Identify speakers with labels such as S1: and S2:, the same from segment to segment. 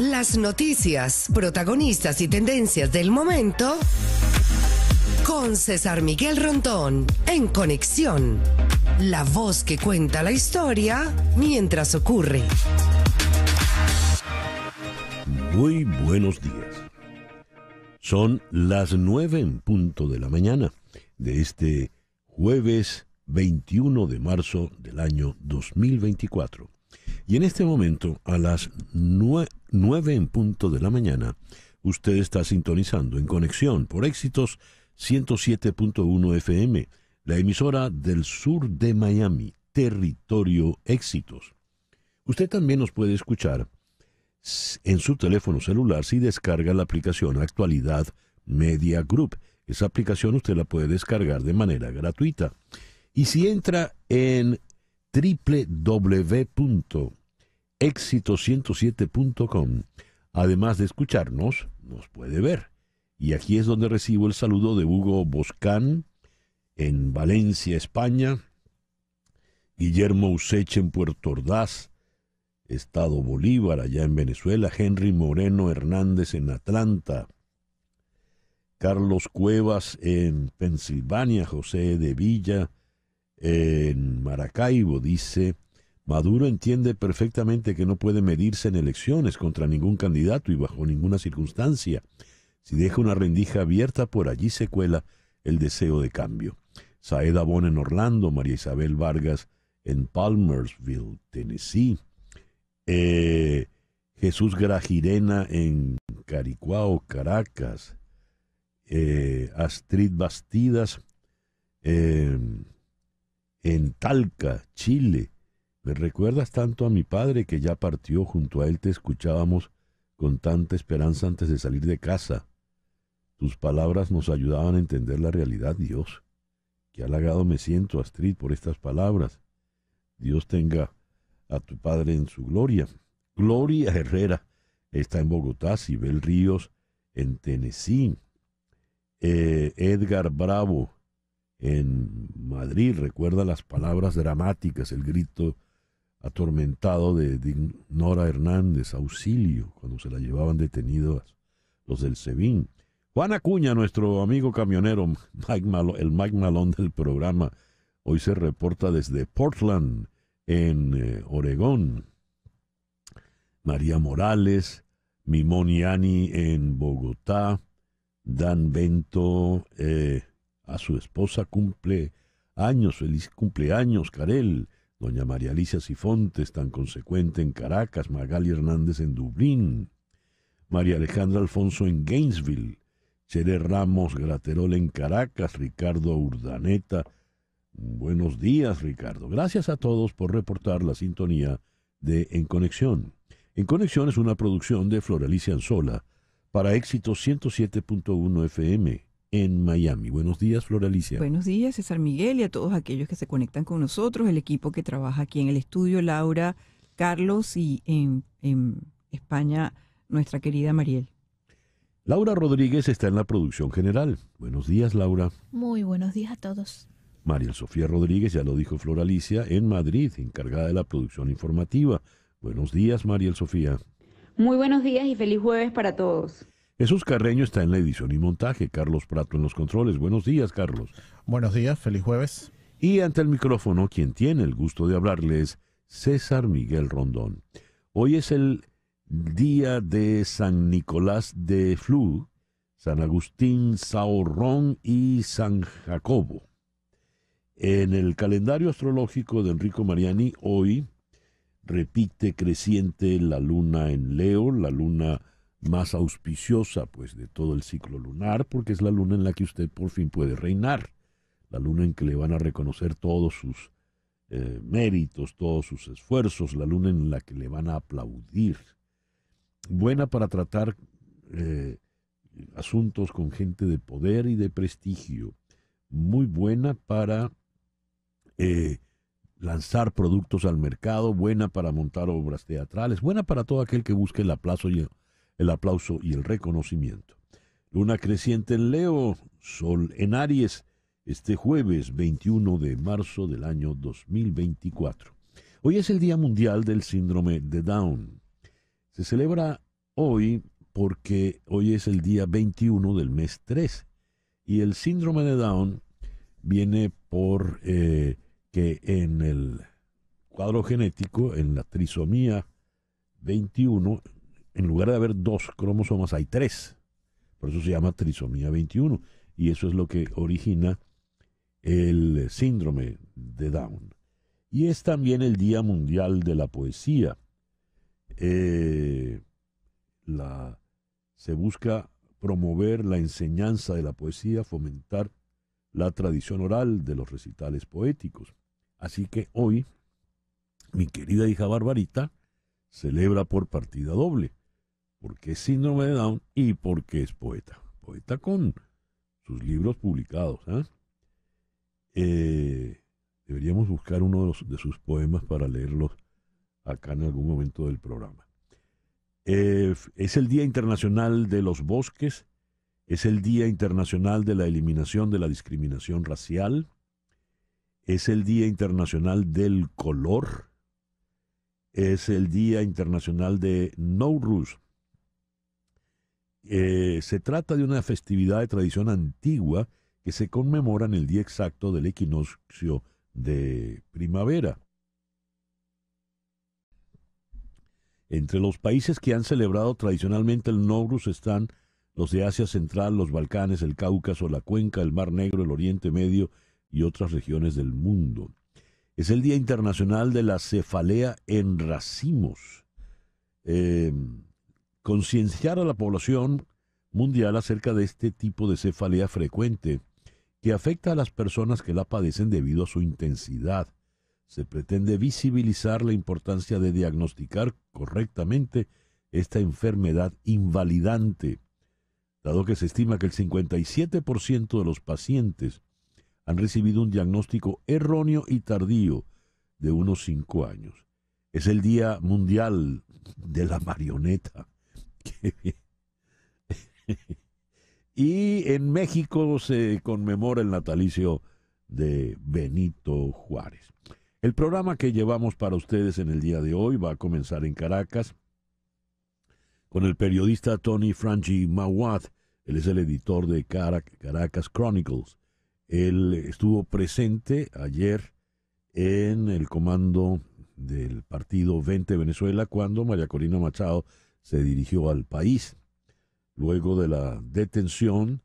S1: Las noticias, protagonistas y tendencias del momento con César Miguel Rontón en Conexión. La voz que cuenta la historia mientras ocurre.
S2: Muy buenos días. Son las nueve en punto de la mañana de este jueves 21 de marzo del año 2024. Y en este momento, a las, 9 en punto de la mañana, usted está sintonizando en conexión por éxitos 107.1 FM, la emisora del sur de Miami, territorio éxitos. Usted también nos puede escuchar en su teléfono celular si descarga la aplicación Actualidad Media Group. Esa aplicación usted la puede descargar de manera gratuita. Y si entra en www éxito107.com. Además de escucharnos, nos puede ver. Y aquí es donde recibo el saludo de Hugo Boscán en Valencia, España, Guillermo Useche en Puerto Ordaz, Estado Bolívar allá en Venezuela, Henry Moreno Hernández en Atlanta, Carlos Cuevas en Pensilvania, José de Villa en Maracaibo, dice Maduro entiende perfectamente que no puede medirse en elecciones contra ningún candidato y bajo ninguna circunstancia. Si deja una rendija abierta, por allí se cuela el deseo de cambio. Saeda Bon en Orlando, María Isabel Vargas en Palmersville, Tennessee. Eh, Jesús Grajirena en Caricuao, Caracas. Eh, Astrid Bastidas eh, en Talca, Chile. Me pues recuerdas tanto a mi padre que ya partió, junto a él te escuchábamos con tanta esperanza antes de salir de casa. Tus palabras nos ayudaban a entender la realidad, Dios. Qué halagado me siento, Astrid, por estas palabras. Dios tenga a tu padre en su gloria. Gloria Herrera está en Bogotá, Sibel Ríos en Tennessee, eh, Edgar Bravo en Madrid, recuerda las palabras dramáticas, el grito atormentado de, Nora Hernández, auxilio, cuando se la llevaban detenidos los del SEBIN. Juan Acuña, nuestro amigo camionero, el Mike del programa, hoy se reporta desde Portland, en eh, Oregón. María Morales, Mimoniani en Bogotá, Dan Bento eh, a su esposa cumple años, feliz cumpleaños, Carel doña María Alicia Sifontes, tan consecuente en Caracas, Magali Hernández en Dublín, María Alejandra Alfonso en Gainesville, Chere Ramos Graterol en Caracas, Ricardo Urdaneta. Buenos días, Ricardo. Gracias a todos por reportar la sintonía de En Conexión. En Conexión es una producción de Floralicia Anzola para Éxito 107.1 FM en Miami. Buenos días, Floralicia.
S3: Buenos días, César Miguel, y a todos aquellos que se conectan con nosotros, el equipo que trabaja aquí en el estudio, Laura, Carlos y en, en España, nuestra querida Mariel.
S2: Laura Rodríguez está en la producción general. Buenos días, Laura.
S4: Muy buenos días a todos.
S2: Mariel Sofía Rodríguez, ya lo dijo Floralicia en Madrid, encargada de la producción informativa. Buenos días, Mariel Sofía.
S5: Muy buenos días y feliz jueves para todos.
S2: Jesús Carreño está en la edición y montaje, Carlos Prato en los controles. Buenos días, Carlos. Buenos días, feliz jueves. Y ante el micrófono, quien tiene el gusto de hablarles, César Miguel Rondón. Hoy es el día de San Nicolás de Flu, San Agustín Saorón y San Jacobo. En el calendario astrológico de Enrico Mariani, hoy repite creciente la luna en Leo, la luna más auspiciosa pues de todo el ciclo lunar, porque es la luna en la que usted por fin puede reinar, la luna en que le van a reconocer todos sus eh, méritos, todos sus esfuerzos, la luna en la que le van a aplaudir. Buena para tratar eh, asuntos con gente de poder y de prestigio, muy buena para eh, lanzar productos al mercado, buena para montar obras teatrales, buena para todo aquel que busque el aplauso y el el aplauso y el reconocimiento. Luna creciente en Leo, Sol en Aries, este jueves 21 de marzo del año 2024. Hoy es el Día Mundial del Síndrome de Down. Se celebra hoy porque hoy es el día 21 del mes 3 y el síndrome de Down viene por eh, que en el cuadro genético, en la trisomía 21, en lugar de haber dos cromosomas, hay tres. Por eso se llama trisomía 21. Y eso es lo que origina el síndrome de Down. Y es también el Día Mundial de la Poesía. Eh, la, se busca promover la enseñanza de la poesía, fomentar la tradición oral de los recitales poéticos. Así que hoy, mi querida hija Barbarita celebra por partida doble porque es síndrome de Down y porque es poeta. Poeta con sus libros publicados. ¿ah? Eh, deberíamos buscar uno de, sus poemas para leerlos acá en algún momento del programa. Eh, es el Día Internacional de los Bosques, es el Día Internacional de la Eliminación de la Discriminación Racial, es el Día Internacional del Color, es el Día Internacional de No rus eh, se trata de una festividad de tradición antigua que se conmemora en el día exacto del equinoccio de primavera. Entre los países que han celebrado tradicionalmente el Nogrus están los de Asia Central, los Balcanes, el Cáucaso, la Cuenca, el Mar Negro, el Oriente Medio y otras regiones del mundo. Es el Día Internacional de la Cefalea en Racimos. Eh, concienciar a la población mundial acerca de este tipo de cefalea frecuente que afecta a las personas que la padecen debido a su intensidad. Se pretende visibilizar la importancia de diagnosticar correctamente esta enfermedad invalidante, dado que se estima que el 57% de los pacientes han recibido un diagnóstico erróneo y tardío de unos 5 años. Es el Día Mundial de la Marioneta. y en México se conmemora el natalicio de Benito Juárez. El programa que llevamos para ustedes en el día de hoy va a comenzar en Caracas con el periodista Tony Franchi Mawad. Él es el editor de Caracas Chronicles. Él estuvo presente ayer en el comando del partido 20 Venezuela cuando María Corina Machado se dirigió al país. Luego de la detención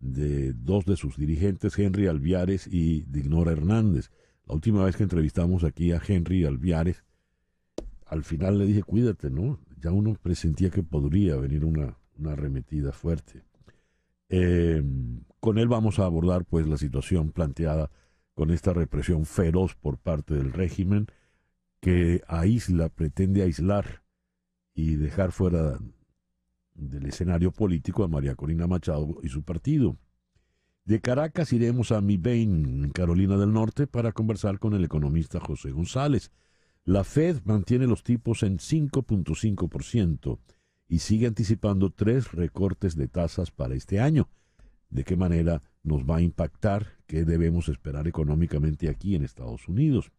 S2: de dos de sus dirigentes, Henry Alviares y Dignora Hernández. La última vez que entrevistamos aquí a Henry Alviares, al final le dije, cuídate, ¿no? Ya uno presentía que podría venir una, una arremetida fuerte. Em, con él vamos a abordar pues la situación planteada con esta represión feroz por parte del régimen que aísla, pretende aislar y dejar fuera del escenario político a María Corina Machado y su partido. De Caracas iremos a Mibain, Carolina del Norte, para conversar con el economista José González. La Fed mantiene los tipos en 5.5% y sigue anticipando tres recortes de tasas para este año. ¿De qué manera nos va a impactar? ¿Qué debemos esperar económicamente aquí en Estados Unidos?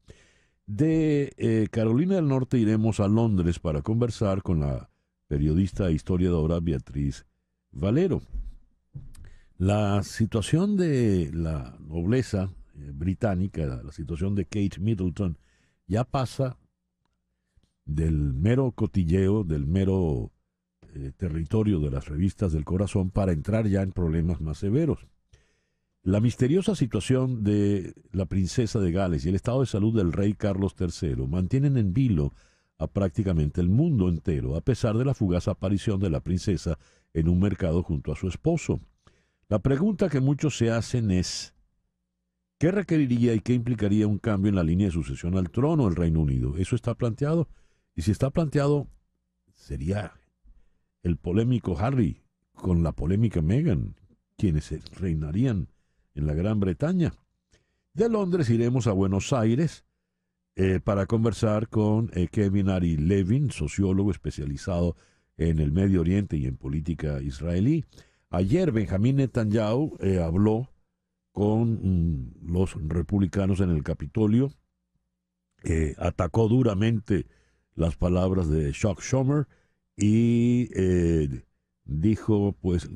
S2: De eh, Carolina del Norte iremos a Londres para conversar con la periodista e historiadora Beatriz Valero. La situación de la nobleza eh, británica, la situación de Kate Middleton, ya pasa del mero cotilleo, del mero eh, territorio de las revistas del corazón para entrar ya en problemas más severos. La misteriosa situación de la princesa de Gales y el estado de salud del rey Carlos III mantienen en vilo a prácticamente el mundo entero, a pesar de la fugaz aparición de la princesa en un mercado junto a su esposo. La pregunta que muchos se hacen es, ¿qué requeriría y qué implicaría un cambio en la línea de sucesión al trono del Reino Unido? ¿Eso está planteado? Y si está planteado, sería el polémico Harry con la polémica Meghan, quienes reinarían en la Gran Bretaña. De Londres iremos a Buenos Aires eh, para conversar con eh, Kevin Ari Levin, sociólogo especializado en el Medio Oriente y en política israelí. Ayer Benjamín Netanyahu eh, habló con mm, los republicanos en el Capitolio, atacó duramente las palabras de Chuck Schumer y dijo, pues,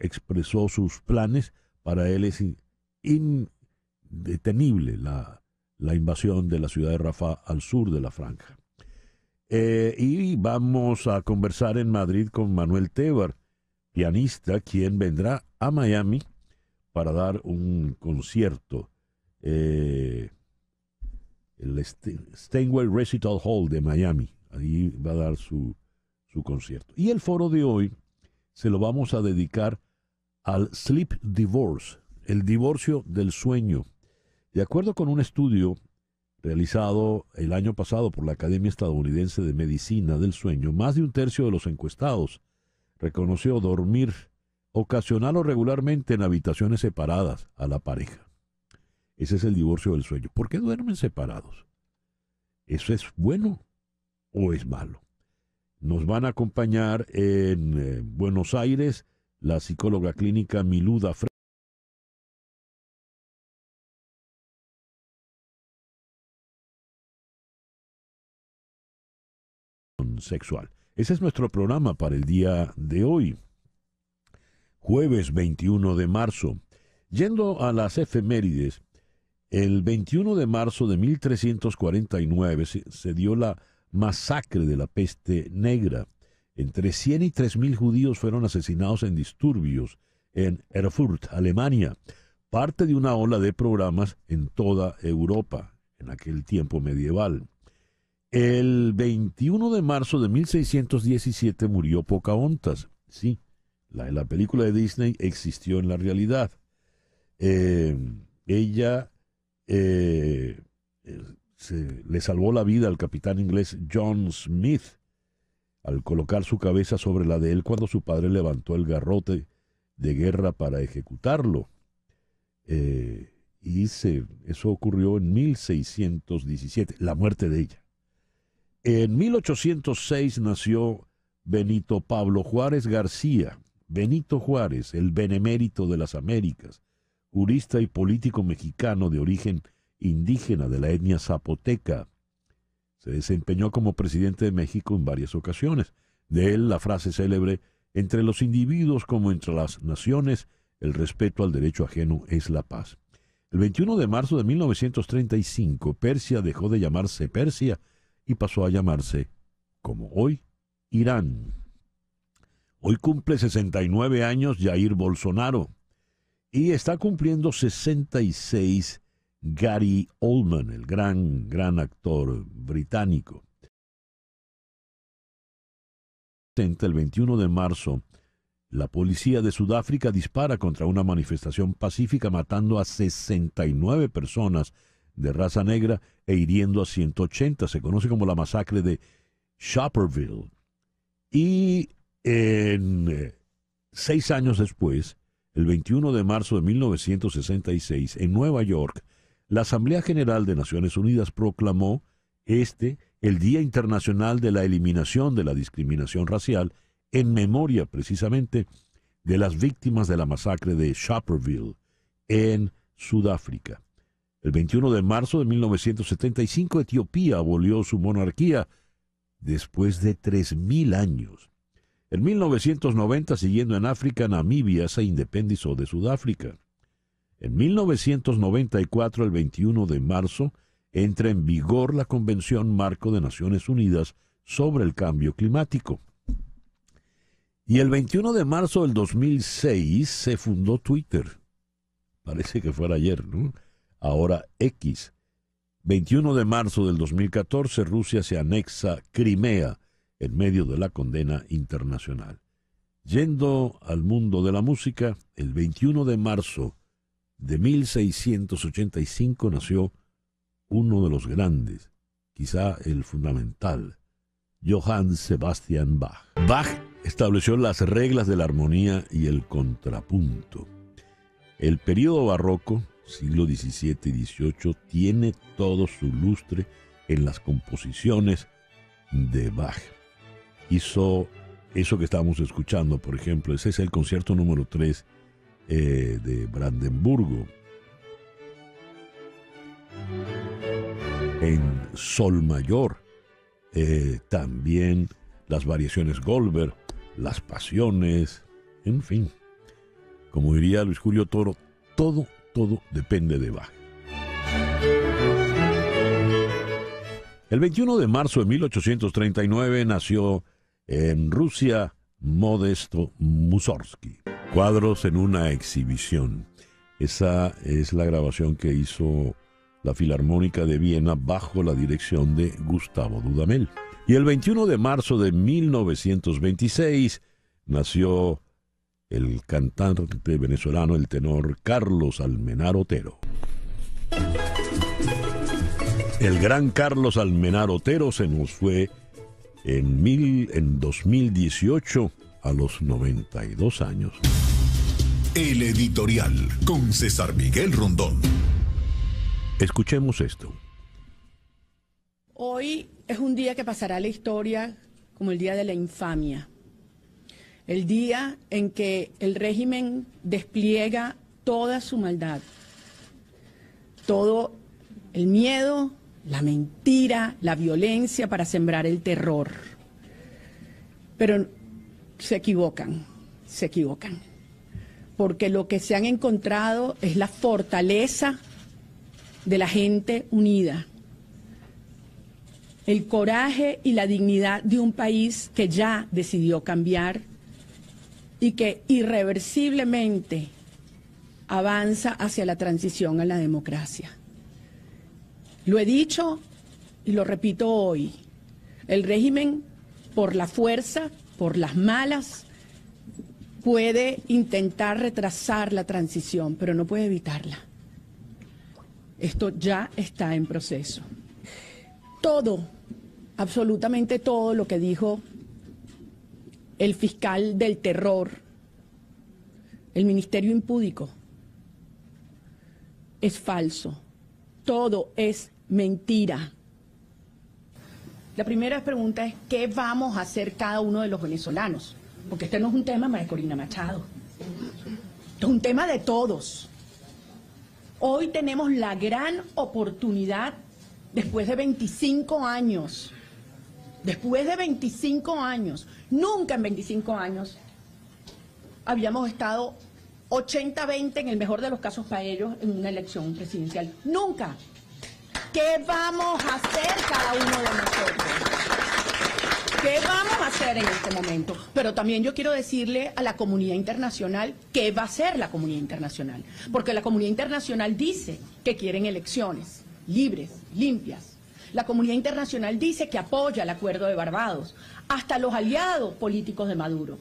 S2: expresó sus planes para él es indetenible la, invasión de la ciudad de Rafa al sur de la franja. Eh, y vamos a conversar en Madrid con Manuel Tebar, pianista, quien vendrá a Miami para dar un concierto. Eh, el Steinway Recital Hall de Miami. Ahí va a dar su, su concierto. Y el foro de hoy se lo vamos a dedicar al sleep divorce, el divorcio del sueño. De acuerdo con un estudio realizado el año pasado por la Academia Estadounidense de Medicina del Sueño, más de un tercio de los encuestados reconoció dormir ocasional o regularmente en habitaciones separadas a la pareja. Ese es el divorcio del sueño. ¿Por qué duermen separados? ¿Eso es bueno o es malo? Nos van a acompañar en eh, Buenos Aires la psicóloga clínica Miluda Fre sexual. Ese es nuestro programa para el día de hoy, jueves 21 de marzo. Yendo a las efemérides, el 21 de marzo de 1349 se dio la masacre de la peste negra. Entre 100 y 3.000 judíos fueron asesinados en disturbios en Erfurt, Alemania, parte de una ola de programas en toda Europa en aquel tiempo medieval. El 21 de marzo de 1617 murió Pocahontas. Sí, la, la película de Disney existió en la realidad. Eh, ella eh, eh, le salvó la vida al capitán inglés John Smith al colocar su cabeza sobre la de él cuando su padre levantó el garrote de guerra para ejecutarlo. Eh, y eso ocurrió en 1617, la muerte de ella. En 1806 nació Benito Pablo Juárez García, Benito Juárez, el benemérito de las Américas, jurista y político mexicano de origen indígena de la etnia zapoteca, se desempeñó como presidente de México en varias ocasiones. De él la frase célebre, entre los individuos como entre las naciones, el respeto al derecho ajeno es la paz. El 21 de marzo de 1935, Persia dejó de llamarse Persia y pasó a llamarse, como hoy, Irán. Hoy cumple 69 años Jair Bolsonaro y está cumpliendo 66 Gary Oldman, el gran, gran actor británico. El 21 de marzo, la policía de Sudáfrica dispara contra una manifestación pacífica matando a 69 personas de raza negra e hiriendo a 180. Se conoce como la masacre de Shopperville. Y en, eh, seis años después, el 21 de marzo de 1966, en Nueva York, la Asamblea General de Naciones Unidas proclamó este el Día Internacional de la Eliminación de la Discriminación Racial en memoria precisamente de las víctimas de la masacre de Shopperville en Sudáfrica. El 21 de marzo de 1975 Etiopía abolió su monarquía después de 3.000 años. En 1990, siguiendo en África, Namibia se independizó de Sudáfrica. En 1994, el 21 de marzo, entra en vigor la Convención Marco de Naciones Unidas sobre el Cambio Climático. Y el 21 de marzo del 2006 se fundó Twitter. Parece que fuera ayer, ¿no? Ahora X. 21 de marzo del 2014 Rusia se anexa Crimea en medio de la condena internacional. Yendo al mundo de la música, el 21 de marzo de 1685 nació uno de los grandes, quizá el fundamental, Johann Sebastian Bach. Bach estableció las reglas de la armonía y el contrapunto. El periodo barroco, siglo XVII y XVIII, tiene todo su lustre en las composiciones de Bach. Hizo eso que estábamos escuchando, por ejemplo, ese es el concierto número 3 eh, de Brandenburgo. En Sol Mayor, eh, también las variaciones Goldberg, las pasiones, en fin. Como diría Luis Julio Toro, todo, todo depende de Bach. El 21 de marzo de 1839 nació en Rusia Modesto Mussorgsky. Cuadros en una exhibición. Esa es la grabación que hizo la Filarmónica de Viena bajo la dirección de Gustavo Dudamel. Y el 21 de marzo de 1926 nació el cantante venezolano, el tenor Carlos Almenar Otero. El gran Carlos Almenar Otero se nos fue en, mil, en 2018 a los 92 años. El editorial con César Miguel Rondón. Escuchemos esto.
S4: Hoy es un día que pasará la historia como el día de la infamia. El día en que el régimen despliega toda su maldad, todo el miedo, la mentira, la violencia para sembrar el terror. Pero se equivocan, se equivocan. Porque lo que se han encontrado es la fortaleza de la gente unida, el coraje y la dignidad de un país que ya decidió cambiar y que irreversiblemente avanza hacia la transición a la democracia. Lo he dicho y lo repito hoy. El régimen, por la fuerza, por las malas, puede intentar retrasar la transición, pero no puede evitarla. Esto ya está en proceso. Todo, absolutamente todo lo que dijo el fiscal del terror, el ministerio impúdico, es falso. Todo es mentira. La primera pregunta es, ¿qué vamos a hacer cada uno de los venezolanos? Porque este no es un tema, María Corina Machado. es un tema de todos. Hoy tenemos la gran oportunidad, después de 25 años, después de 25 años, nunca en 25 años habíamos estado 80-20 en el mejor de los casos para ellos en una elección presidencial. Nunca. ¿Qué vamos a hacer cada uno de nosotros? ¿Qué vamos a hacer en este momento? Pero también yo quiero decirle a la comunidad internacional qué va a hacer la comunidad internacional. Porque la comunidad internacional dice que quieren elecciones libres, limpias, la comunidad internacional dice que apoya el acuerdo de Barbados, hasta los aliados políticos de Maduro.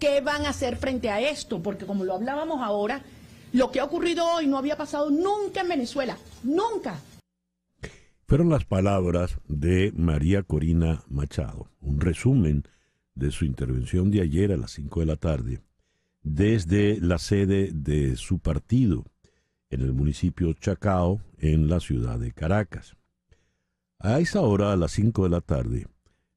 S4: ¿Qué van a hacer frente a esto? Porque como lo hablábamos ahora, lo que ha ocurrido hoy no había pasado nunca en Venezuela, nunca.
S2: Fueron las palabras de María Corina Machado, un resumen de su intervención de ayer a las cinco de la tarde, desde la sede de su partido en el municipio Chacao, en la ciudad de Caracas. A esa hora, a las cinco de la tarde,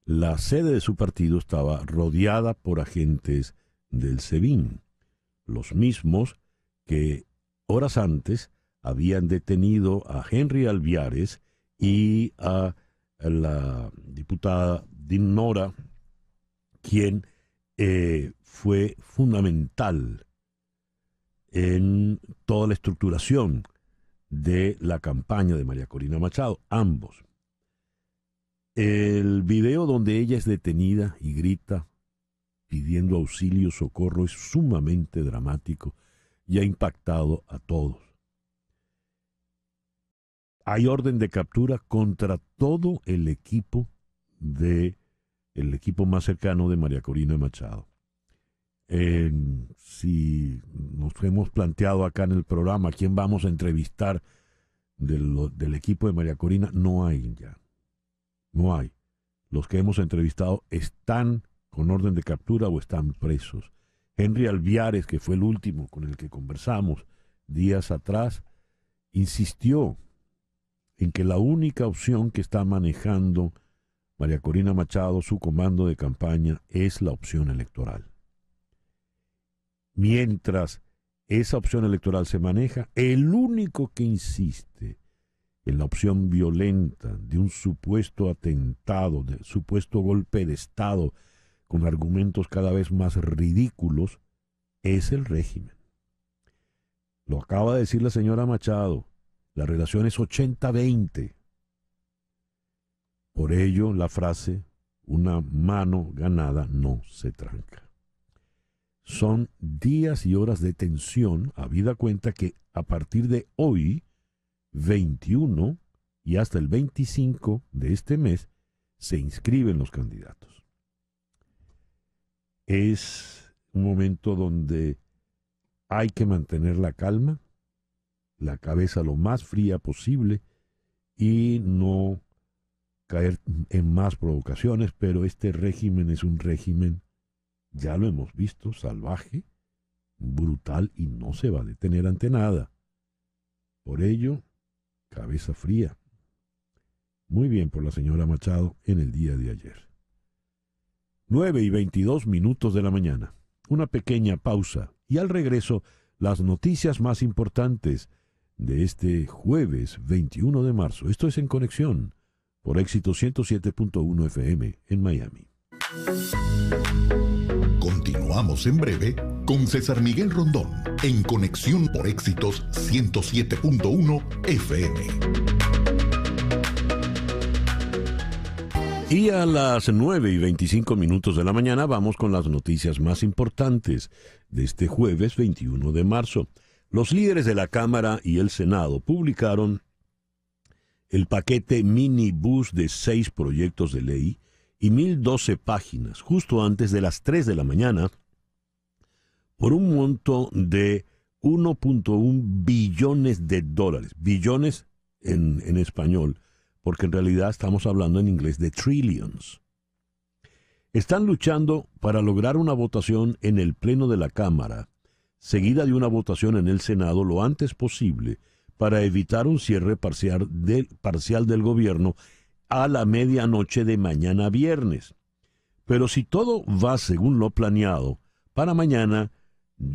S2: la sede de su partido estaba rodeada por agentes del SEBIN, los mismos que horas antes habían detenido a Henry Alviares y a la diputada Dinora, quien eh, fue fundamental en toda la estructuración de la campaña de María Corina Machado, ambos. El video donde ella es detenida y grita pidiendo auxilio, socorro, es sumamente dramático y ha impactado a todos hay orden de captura contra todo el equipo de el equipo más cercano de María Corina Machado. Em, si nos hemos planteado acá en el programa quién vamos a entrevistar del, del equipo de María Corina, no hay ya. No hay. Los que hemos entrevistado están con orden de captura o están presos. Henry Alviares, que fue el último con el que conversamos días atrás, insistió en que la única opción que está manejando María Corina Machado, su comando de campaña, es la opción electoral. Mientras esa opción electoral se maneja, el único que insiste en la opción violenta de un supuesto atentado, de supuesto golpe de Estado, con argumentos cada vez más ridículos, es el régimen. Lo acaba de decir la señora Machado, la relación es 80-20. Por ello, la frase, una mano ganada no se tranca. Son días y horas de tensión, habida cuenta que a partir de hoy, 21 y hasta el 25 de este mes, se inscriben los candidatos. Es un momento donde hay que mantener la calma, la cabeza lo más fría posible y no caer en más provocaciones, pero este régimen es un régimen, ya lo hemos visto, salvaje, brutal y no se va a detener ante nada. Por ello, cabeza fría. Muy bien por la señora Machado en el día de ayer. 9 y 22 minutos de la mañana. Una pequeña pausa y al regreso las noticias más importantes de este jueves 21 de marzo. Esto es en conexión por éxito 107.1 FM en Miami. Continuamos en breve con César Miguel Rondón en conexión por éxitos 107.1 FM. Y a las 9 y 25 minutos de la mañana vamos con las noticias más importantes de este jueves 21 de marzo. Los líderes de la Cámara y el Senado publicaron el paquete minibus de seis proyectos de ley y 1012 páginas justo antes de las 3 de la mañana por un monto de 1.1 billones de dólares. Billones en, en, español, porque en realidad estamos hablando en inglés de trillions. Están luchando para lograr una votación en el Pleno de la Cámara seguida de una votación en el Senado lo antes posible para evitar un cierre parcial del, gobierno a la medianoche de mañana viernes. Pero si todo va según lo planeado, para mañana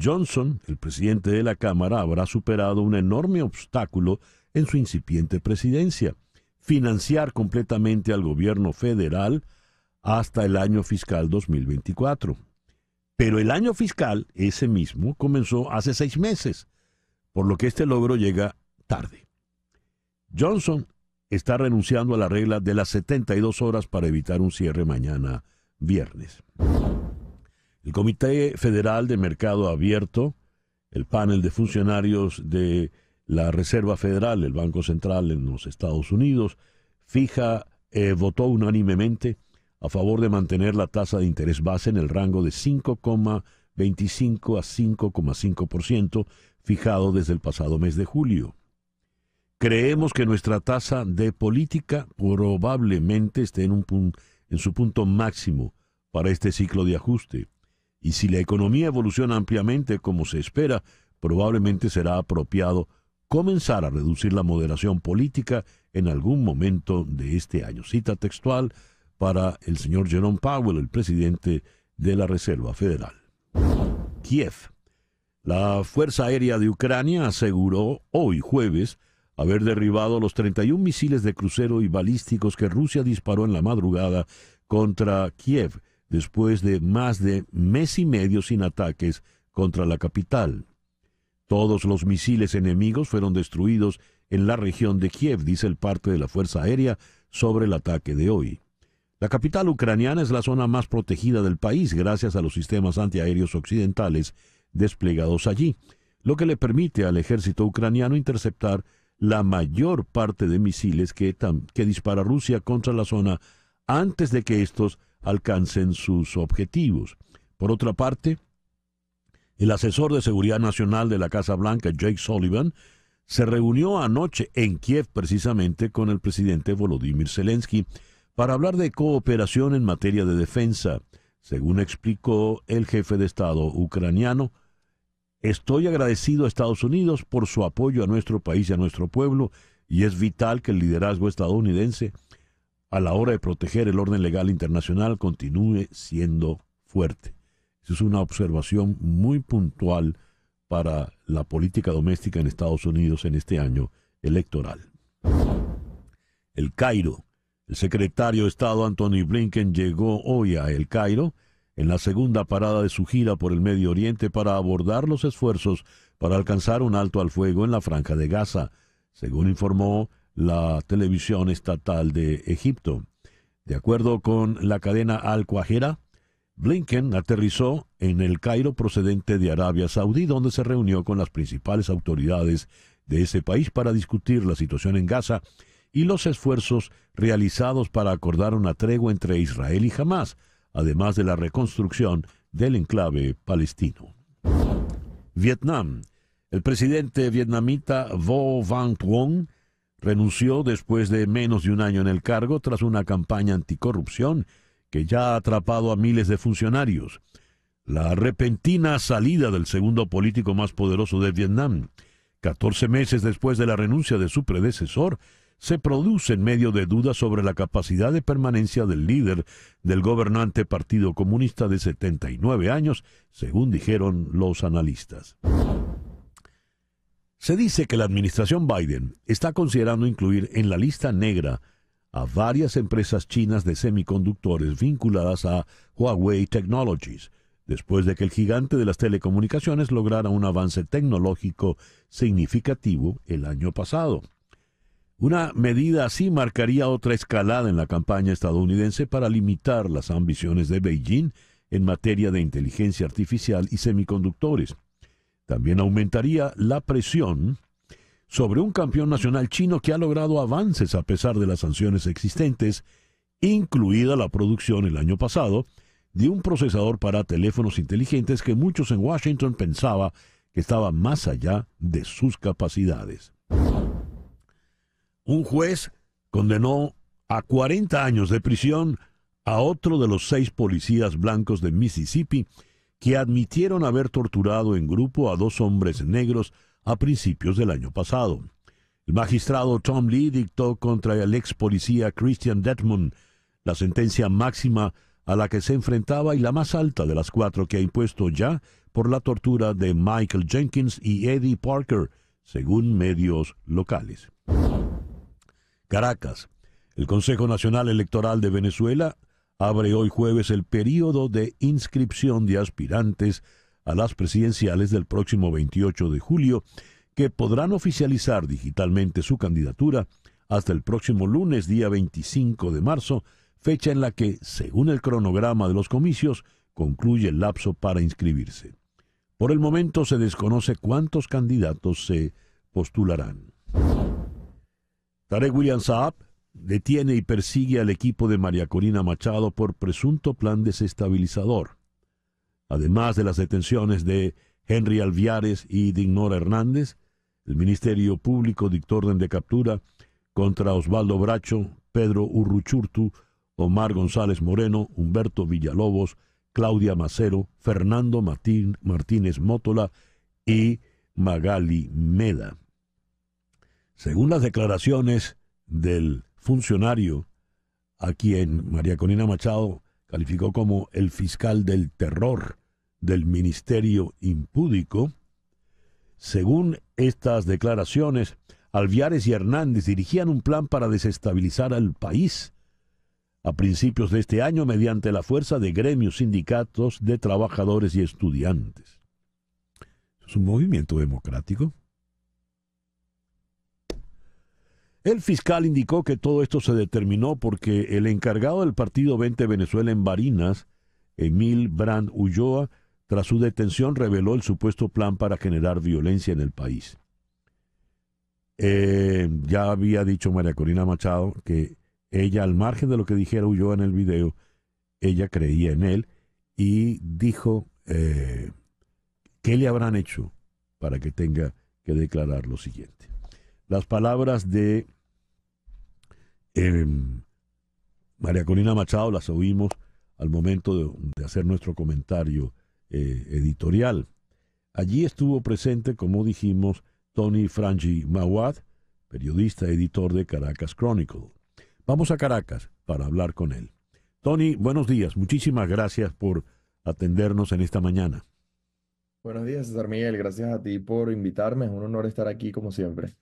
S2: Johnson, el presidente de la Cámara, habrá superado un enorme obstáculo en su incipiente presidencia, financiar completamente al gobierno federal hasta el año fiscal 2024. Pero el año fiscal, ese mismo, comenzó hace seis meses, por lo que este logro llega tarde. Johnson está renunciando a la regla de las 72 horas para evitar un cierre mañana viernes. El Comité Federal de Mercado Abierto, el panel de funcionarios de la Reserva Federal, el Banco Central en los Estados Unidos, fija, eh, votó unánimemente a favor de mantener la tasa de interés base en el rango de 5,25 a 5,5% fijado desde el pasado mes de julio. Creemos que nuestra tasa de política probablemente esté en, en su punto máximo para este ciclo de ajuste, y si la economía evoluciona ampliamente como se espera, probablemente será apropiado comenzar a reducir la moderación política en algún momento de este año. Cita textual para el señor Jerome Powell, el presidente de la Reserva Federal. Kiev. La Fuerza Aérea de Ucrania aseguró hoy jueves haber derribado los 31 misiles de crucero y balísticos que Rusia disparó en la madrugada contra Kiev después de más de mes y medio sin ataques contra la capital. Todos los misiles enemigos fueron destruidos en la región de Kiev, dice el parte de la Fuerza Aérea sobre el ataque de hoy. La capital ucraniana es la zona más protegida del país gracias a los sistemas antiaéreos occidentales desplegados allí, lo que le permite al ejército ucraniano interceptar la mayor parte de misiles que, dispara Rusia contra la zona antes de que estos alcancen sus objetivos. Por otra parte, el asesor de seguridad nacional de la Casa Blanca, Jake Sullivan, se reunió anoche en Kiev precisamente con el presidente Volodymyr Zelensky para hablar de cooperación en materia de defensa. Según explicó el jefe de Estado ucraniano, estoy agradecido a Estados Unidos por su apoyo a nuestro país y a nuestro pueblo, y es vital que el liderazgo estadounidense a la hora de proteger el orden legal internacional continúe siendo fuerte. Es una observación muy puntual para la política doméstica en Estados Unidos en este año electoral. El Cairo, el secretario de Estado Anthony Blinken llegó hoy a El Cairo en la segunda parada de su gira por el Medio Oriente para abordar los esfuerzos para alcanzar un alto al fuego en la franja de Gaza, según informó la televisión estatal de Egipto. De acuerdo con la cadena Al Qahera, Blinken aterrizó en el Cairo procedente de Arabia Saudí, donde se reunió con las principales autoridades de ese país para discutir la situación en Gaza y los esfuerzos realizados para acordar una tregua entre Israel y Hamas, además de la reconstrucción del enclave palestino. Vietnam. El presidente vietnamita Vo Van Thuong renunció después de menos de un año en el cargo tras una campaña anticorrupción que ya ha atrapado a miles de funcionarios. La repentina salida del segundo político más poderoso de Vietnam, 14 meses después de la renuncia de su predecesor, se produce en medio de dudas sobre la capacidad de permanencia del líder del gobernante Partido Comunista de 79 años, según dijeron los analistas. Se dice que la administración Biden está considerando incluir en la lista negra a varias empresas chinas de semiconductores vinculadas a Huawei Technologies, después de que el gigante de las telecomunicaciones lograra un avance tecnológico significativo el año pasado. Una medida así marcaría otra escalada en la campaña estadounidense para limitar las ambiciones de Beijing en materia de inteligencia artificial y semiconductores. También aumentaría la presión sobre un campeón nacional chino que ha logrado avances a pesar de las sanciones existentes, incluida la producción el año pasado de un procesador para teléfonos inteligentes que muchos en Washington pensaba que estaba más allá de sus capacidades un juez condenó a 40 años de prisión a otro de los seis policías blancos de Mississippi que admitieron haber torturado en grupo a dos hombres negros a principios del año pasado. El magistrado Tom Lee dictó contra el ex policía Christian Detmond la sentencia máxima a la que se enfrentaba y la más alta de las cuatro que ha impuesto ya por la tortura de Michael Jenkins y Eddie Parker, según medios locales. Caracas. El Consejo Nacional Electoral de Venezuela abre hoy jueves el periodo de inscripción de aspirantes a las presidenciales del próximo 28 de julio, que podrán oficializar digitalmente su candidatura hasta el próximo lunes, día 25 de marzo, fecha en la que, según el cronograma de los comicios, concluye el lapso para inscribirse. Por el momento se desconoce cuántos candidatos se postularán. Tarek William Saab detiene y persigue al equipo de María Corina Machado por presunto plan desestabilizador. Además de las detenciones de Henry Alviares y Dignora Hernández, el Ministerio Público dictó orden de captura contra Osvaldo Bracho, Pedro Urruchurtu, Omar González Moreno, Humberto Villalobos, Claudia Macero, Fernando Martínez Mótola y Magali Meda. Según las declaraciones del funcionario a quien María Corina Machado calificó como el fiscal del terror del ministerio impúdico, según estas declaraciones, Alviares y Hernández dirigían un plan para desestabilizar al país a principios de este año mediante la fuerza de gremios, sindicatos de trabajadores y estudiantes. Es un movimiento democrático. El fiscal indicó que todo esto se determinó porque el encargado del Partido 20 Venezuela en Barinas, Emil Brand Ulloa, tras su detención reveló el supuesto plan para generar violencia en el país. Eh, ya había dicho María Corina Machado que ella, al margen de lo que dijera Ulloa en el video, ella creía en él y dijo, eh, ¿qué le habrán hecho para que tenga que declarar lo siguiente? Las palabras de Em, María Corina Machado las oímos al momento de, hacer nuestro comentario eh, editorial. Allí estuvo presente, como dijimos, Tony Frangi Mawad, periodista editor de Caracas Chronicle. Vamos a Caracas para hablar con él. Tony, buenos días. Muchísimas gracias por atendernos en esta mañana.
S6: Buenos días, César Miguel. Gracias a ti por invitarme. Es un honor estar aquí, como siempre.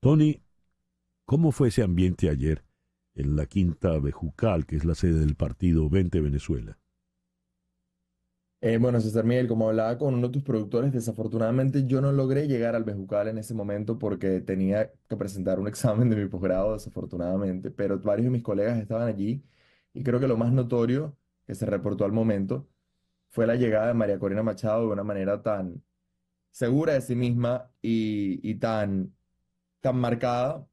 S2: Tony, ¿cómo fue ese ambiente ayer en la quinta Bejucal, que es la sede del partido 20 Venezuela.
S6: Eh, bueno, César Miguel, como hablaba con uno de tus productores, desafortunadamente yo no logré llegar al Bejucal en ese momento porque tenía que presentar un examen de mi posgrado, desafortunadamente, pero varios de mis colegas estaban allí y creo que lo más notorio que se reportó al momento fue la llegada de María Corina Machado de una manera tan segura de sí misma y, y tan, tan marcada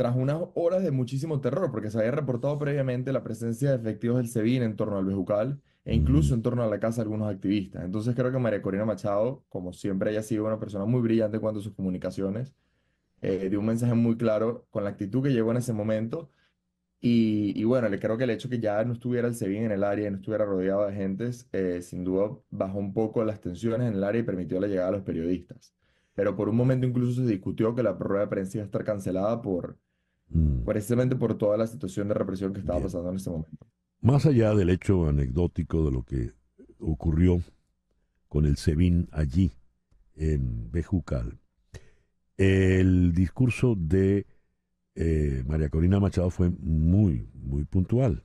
S6: tras unas horas de muchísimo terror, porque se había reportado previamente la presencia de efectivos del SEBIN en torno al Bejucal e incluso en torno a la casa de algunos activistas. Entonces creo que María Corina Machado, como siempre, ella ha sido una persona muy brillante cuanto a sus comunicaciones, eh, dio un mensaje muy claro con la actitud que llegó en ese momento. Y, bueno, bueno, creo que el hecho que ya no estuviera el SEBIN en el área y no estuviera rodeado de gentes eh, sin duda bajó un poco las tensiones en el área y permitió la llegada de los periodistas. Pero por un momento incluso se discutió que la prueba de prensa iba a estar cancelada por, Mm. Precisamente por toda la situación de represión que estaba pasando en este momento.
S2: Más allá del hecho anecdótico de lo que ocurrió con el SEBIN allí, en Bejucal, el discurso de eh, María Corina Machado fue muy, muy puntual.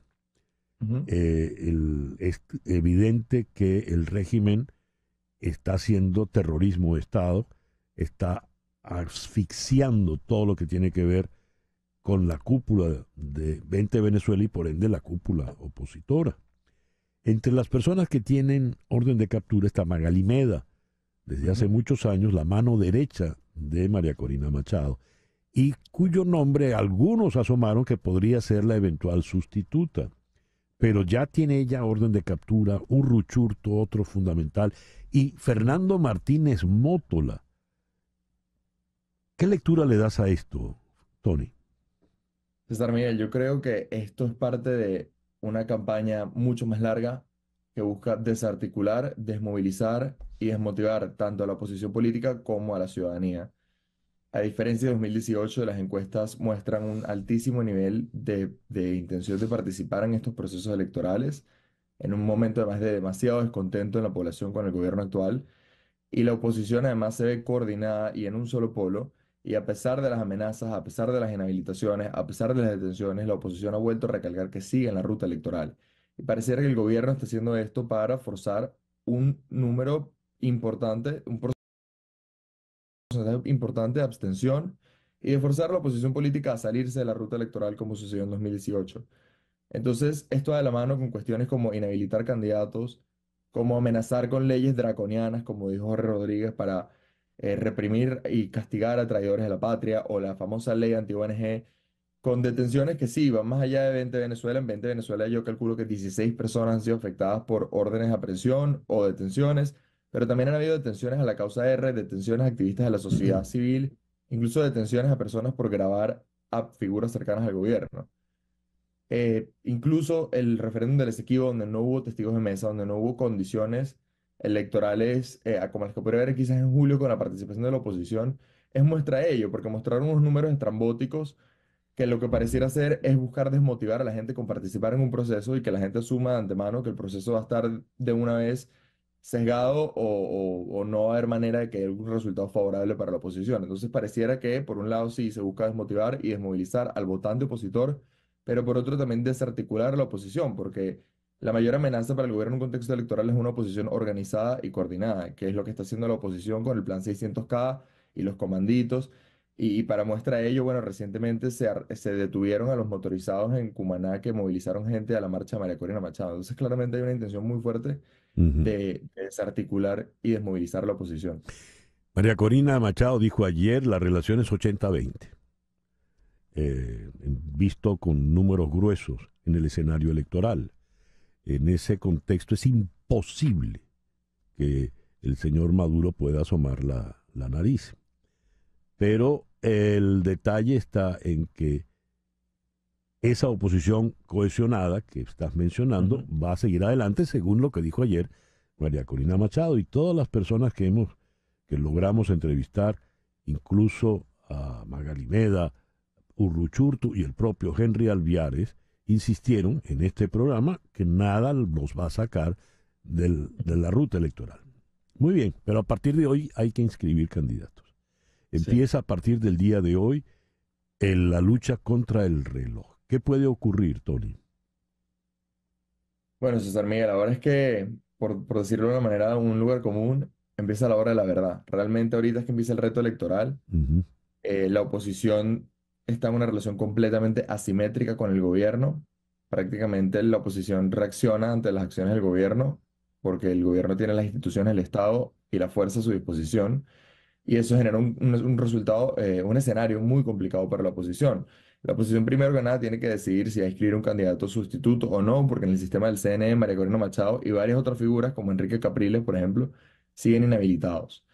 S2: Eh, es evidente que el régimen está haciendo terrorismo de Estado, está asfixiando todo lo que tiene que ver con la cúpula de 20 Venezuela y por ende la cúpula opositora. Entre las personas que tienen orden de captura está Magalimeda, desde hace muchos años la mano derecha de María Corina Machado, y cuyo nombre algunos asomaron que podría ser la eventual sustituta. Pero ya tiene ella orden de captura, un ruchurto, otro fundamental, y Fernando Martínez Mótola. ¿Qué lectura le das a esto, Tony?
S6: César Miguel, yo creo que esto es parte de una campaña mucho más larga que busca desarticular, desmovilizar y desmotivar tanto a la oposición política como a la ciudadanía. A diferencia de 2018, las encuestas muestran un altísimo nivel de, de intención de participar en estos procesos electorales, en un momento además de demasiado descontento en la población con el gobierno actual, y la oposición además se ve coordinada y en un solo polo, y a pesar de las amenazas, a pesar de las inhabilitaciones, a pesar de las detenciones, la oposición ha vuelto a recalcar que sigue en la ruta electoral. Y pareciera que el gobierno está haciendo esto para forzar un número importante, un porcentaje importante de abstención y de forzar a la oposición política a salirse de la ruta electoral como sucedió en 2018. Entonces, esto va de la mano con cuestiones como inhabilitar candidatos, como amenazar con leyes draconianas, como dijo Jorge Rodríguez, para eh, reprimir y castigar a traidores de la patria o la famosa ley anti-ONG con detenciones que sí van más allá de 20 Venezuela. En 20 Venezuela yo calculo que 16 personas han sido afectadas por órdenes de aprehensión o detenciones, pero también han habido detenciones a la causa R, detenciones a activistas de la sociedad civil, incluso detenciones a personas por grabar a figuras cercanas al gobierno. Eh, incluso el referéndum del Esequibo, donde no hubo testigos de mesa, donde no hubo condiciones electorales, eh, como las que puede quizás en julio con la participación de la oposición, es muestra de ello, porque mostraron unos números estrambóticos que lo que pareciera hacer es buscar desmotivar a la gente con participar en un proceso y que la gente suma de antemano que el proceso va a estar de una vez sesgado o, no va a haber manera de que haya algún resultado favorable para la oposición. Entonces pareciera que, por un lado, sí, se busca desmotivar y desmovilizar al votante opositor, pero por otro también desarticular a la oposición, porque la mayor amenaza para el gobierno en un contexto electoral es una oposición organizada y coordinada, que es lo que está haciendo la oposición con el plan 600K y los comanditos. Y, para muestra ello, bueno, recientemente se, se, detuvieron a los motorizados en Cumaná que movilizaron gente a la marcha María Corina Machado. Entonces, claramente hay una intención muy fuerte de, desarticular y desmovilizar la oposición.
S2: María Corina Machado dijo ayer, la relación es 80-20, eh, visto con números gruesos en el escenario electoral en ese contexto es imposible que el señor Maduro pueda asomar la, nariz. Pero el detalle está en que esa oposición cohesionada que estás mencionando va a seguir adelante según lo que dijo ayer María Corina Machado y todas las personas que hemos que logramos entrevistar, incluso a Magalimeda, Urruchurtu y el propio Henry Alviares, insistieron en este programa que nada los va a sacar de la ruta electoral. Muy bien, pero a partir de hoy hay que inscribir candidatos. Empieza a partir del día de hoy en la lucha contra el reloj. ¿Qué puede ocurrir, Tony?
S6: Bueno, César Miguel, ahora es que, por, decirlo de una manera, un lugar común empieza la hora de la verdad. Realmente ahorita es que empieza el reto electoral. Eh, la oposición está en una relación completamente asimétrica con el gobierno. Prácticamente la oposición reacciona ante las acciones del gobierno porque el gobierno tiene las instituciones, el Estado y la fuerza a su disposición. Y eso genera un, resultado, eh, un escenario muy complicado para la oposición. La oposición primero que nada tiene que decidir si va a inscribir un candidato sustituto o no, porque en el sistema del CNE, María Corina Machado y varias otras figuras, como Enrique Capriles, por ejemplo, siguen inhabilitados.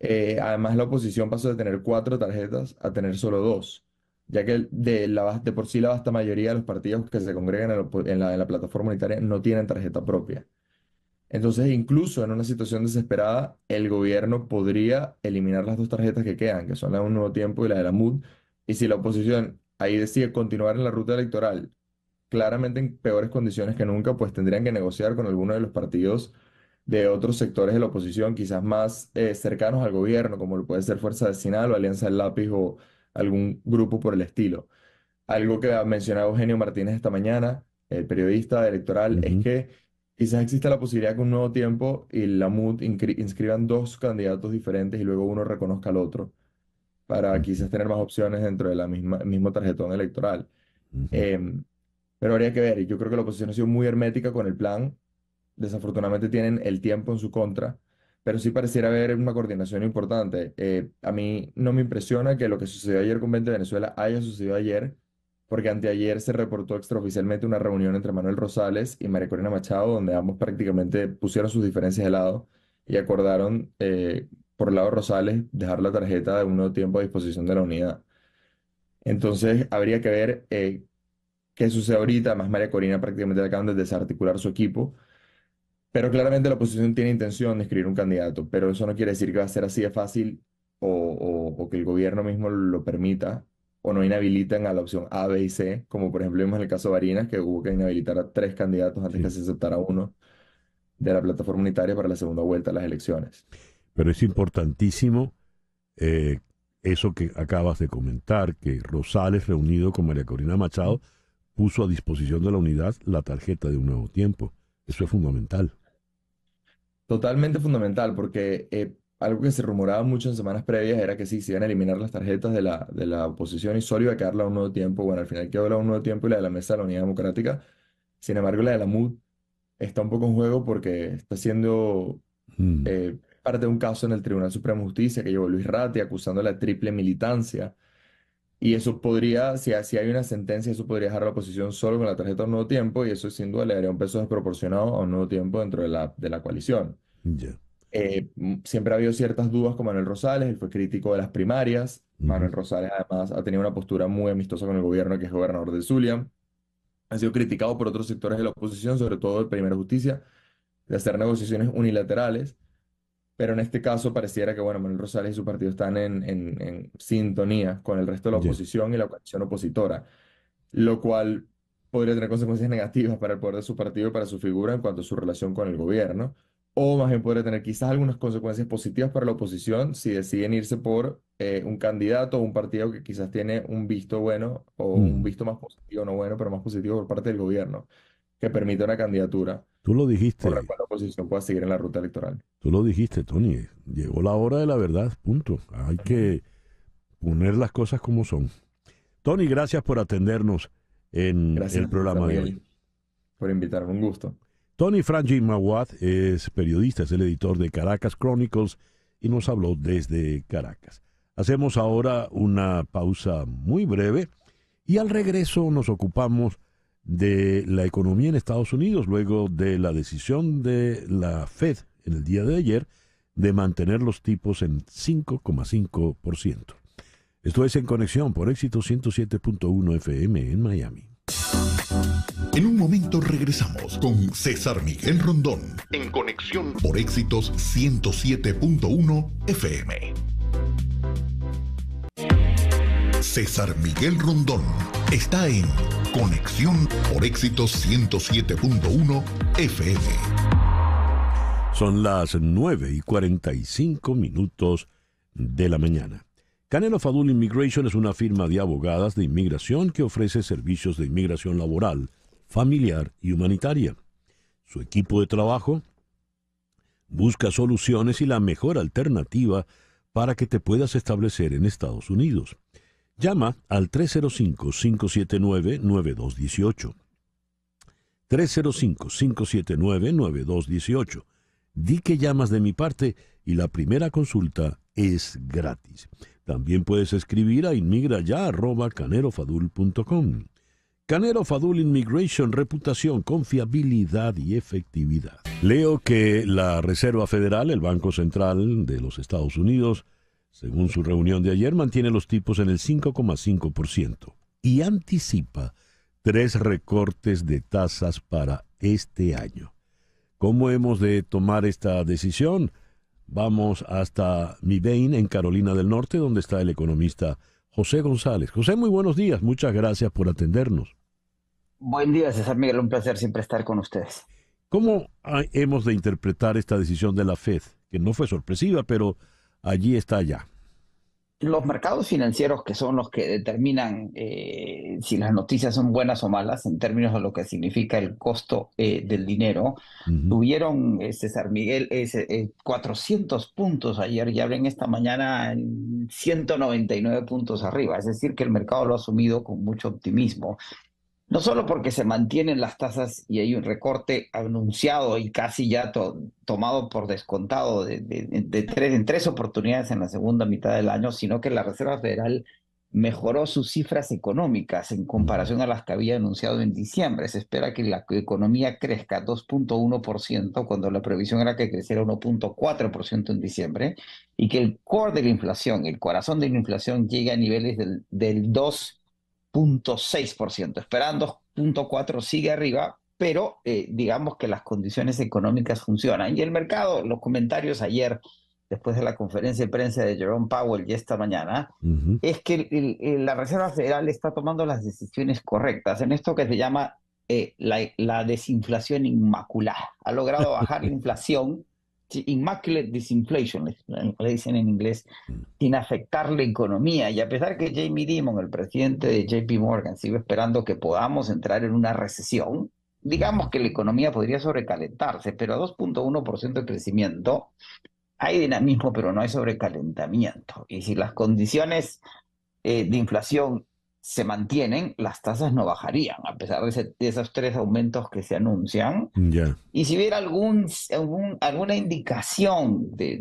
S6: Eh, además, la oposición pasó de tener cuatro tarjetas a tener solo dos ya que de, por sí la vasta mayoría de los partidos que se congregan en, la, plataforma unitaria no tienen tarjeta propia. Entonces, incluso en una situación desesperada, el gobierno podría eliminar las dos tarjetas que quedan, que son la de un nuevo tiempo y la de la MUD, y si la oposición ahí decide continuar en la ruta electoral, claramente en peores condiciones que nunca, pues tendrían que negociar con alguno de los partidos de otros sectores de la oposición, quizás más eh, cercanos al gobierno, como lo puede ser Fuerza sinal o Alianza del Lápiz o algún grupo por el estilo. Algo que ha mencionado Eugenio Martínez esta mañana, el periodista electoral, es que quizás exista la posibilidad que un nuevo tiempo y la MUD inscriban dos candidatos diferentes y luego uno reconozca al otro para quizás tener más opciones dentro del mismo tarjetón electoral. Em, pero habría que ver, y yo creo que la oposición ha sido muy hermética con el plan, desafortunadamente tienen el tiempo en su contra, pero sí pareciera haber una coordinación importante. Eh, a mí no me impresiona que lo que sucedió ayer con 20 Venezuela haya sucedido ayer, porque anteayer se reportó extraoficialmente una reunión entre Manuel Rosales y María Corina Machado, donde ambos prácticamente pusieron sus diferencias de lado y acordaron, eh, por lado Rosales, dejar la tarjeta de un nuevo tiempo a disposición de la unidad. Entonces, habría que ver eh, qué sucede ahorita. más María Corina prácticamente acaban de desarticular su equipo pero claramente la oposición tiene intención de escribir un candidato, pero eso no quiere decir que va a ser así de fácil o, que el gobierno mismo lo permita o no inhabilitan a la opción A, B y C, como por ejemplo vimos en el caso de Barinas, que hubo que inhabilitar a tres candidatos antes de que se aceptara uno de la plataforma unitaria para la segunda vuelta de las elecciones.
S2: Pero es importantísimo eh, eso que acabas de comentar, que Rosales, reunido con María Corina Machado, puso a disposición de la unidad la tarjeta de un nuevo tiempo. Eso es fundamental.
S6: Totalmente fundamental, porque eh, algo que se rumoraba mucho en semanas previas era que sí, se iban a eliminar las tarjetas de la, de la oposición y solo iba a quedar la un nuevo tiempo. Bueno, al final quedó la de un nuevo tiempo y la de la Mesa de la Unidad Democrática. Sin embargo, la de la MUD está un poco en juego porque está siendo mm. eh, parte de un caso en el Tribunal Supremo de Justicia que llevó Luis Ratti acusando la triple militancia y eso podría, si, así hay una sentencia, eso podría dejar a la oposición solo con la tarjeta de un nuevo tiempo y eso sin duda le daría un peso desproporcionado a un nuevo tiempo dentro de la, de la coalición. Eh, mm, siempre ha habido ciertas dudas con Manuel Rosales, él fue crítico de las primarias. Manuel Rosales además ha tenido una postura muy amistosa con el gobierno, que es gobernador de Zulia. Ha sido criticado por otros sectores de la oposición, sobre todo el Primero Justicia, de hacer negociaciones unilaterales. Pero en este caso pareciera que, bueno, Manuel Rosales y su partido están en, sintonía con el resto de la oposición y la coalición opositora, lo cual podría tener consecuencias negativas para el poder de su partido y para su figura en cuanto a su relación con el gobierno, o más bien podría tener quizás algunas consecuencias positivas para la oposición si deciden irse por eh, un candidato o un partido que quizás tiene un visto bueno o un mm. visto más positivo, no bueno, pero más positivo por parte del gobierno, que permite una candidatura. Tú lo dijiste. Para la seguir en la ruta electoral.
S2: Tú lo dijiste, Tony. Llegó la hora de la verdad, punto. Hay que poner las cosas como son. Tony, gracias por atendernos en el programa de hoy.
S6: Por invitarme, un gusto.
S2: Tony Franji Mawad es periodista, es el editor de Caracas Chronicles y nos habló desde Caracas. Hacemos ahora una pausa muy breve y al regreso nos ocupamos de la economía en Estados Unidos luego de la decisión de la Fed en el día de ayer de mantener los tipos en 5,5%. Esto es en conexión por éxito 107.1 FM en Miami. En un momento regresamos con César Miguel Rondón en conexión por éxitos 107.1 FM.
S7: César Miguel Rondón está
S2: en Conexión por Éxito 107.1 FM. Son las 9 y 45 minutos de la mañana. Canelo Fadul Immigration es una firma de abogadas de inmigración que ofrece servicios de inmigración laboral, familiar y humanitaria. Su equipo de trabajo busca soluciones y la mejor alternativa para que te puedas establecer en Estados Unidos. Llama al 305-579-9218. 305-579-9218. Di que llamas de mi parte y la primera consulta es gratis. También puedes escribir a inmigraya.canerofadul.com. Canero Fadul Immigration, reputación, confiabilidad y efectividad. Leo que la Reserva Federal, el Banco Central de los Estados Unidos, según su reunión de ayer, mantiene los tipos en el 5,5% y anticipa tres recortes de tasas para este año. ¿Cómo hemos de tomar esta decisión? Vamos hasta Mibain, en Carolina del Norte, donde está el economista José González. José, muy buenos días. Muchas gracias por atendernos.
S8: Buen día, César Miguel. Un placer siempre estar con ustedes.
S2: ¿Cómo hemos de interpretar esta decisión de la FED? Que no fue sorpresiva, pero allí está ya.
S8: Los mercados financieros que son los que determinan eh, si las noticias son buenas o malas en términos de lo que significa el costo eh, del dinero, tuvieron, César este, Miguel, 400 eh, puntos ayer y abren esta mañana 199 puntos arriba. Es decir, que el mercado lo ha asumido con mucho optimismo. No solo porque se mantienen las tasas y hay un recorte anunciado y casi ya tomado por descontado de, tres, en tres oportunidades en la segunda mitad del año, sino que la Reserva Federal mejoró sus cifras económicas en comparación a las que había anunciado en diciembre. Se espera que la economía crezca 2.1% cuando la previsión era que creciera 1.4% en diciembre y que el core de la inflación, el corazón de la inflación, llegue a niveles del, del 2% .6%, esperando .4 sigue arriba, pero eh, digamos que las condiciones económicas funcionan. Y el mercado, los comentarios ayer, después de la conferencia de prensa de Jerome Powell y esta mañana, es que la Reserva Federal está tomando las decisiones correctas en esto que se llama eh, la, la desinflación inmaculada. Ha logrado bajar la inflación Immaculate Disinflation, le, dicen en inglés, sin afectar la economía. Y a pesar que Jamie Dimon, el presidente de JP Morgan, sigue esperando que podamos entrar en una recesión, digamos que la economía podría sobrecalentarse, pero a 2.1% de crecimiento hay dinamismo, pero no hay sobrecalentamiento. Y si las condiciones eh, de inflación se mantienen, las tasas no bajarían, a pesar de, esos tres aumentos que se anuncian. Y si hubiera algún, alguna indicación de,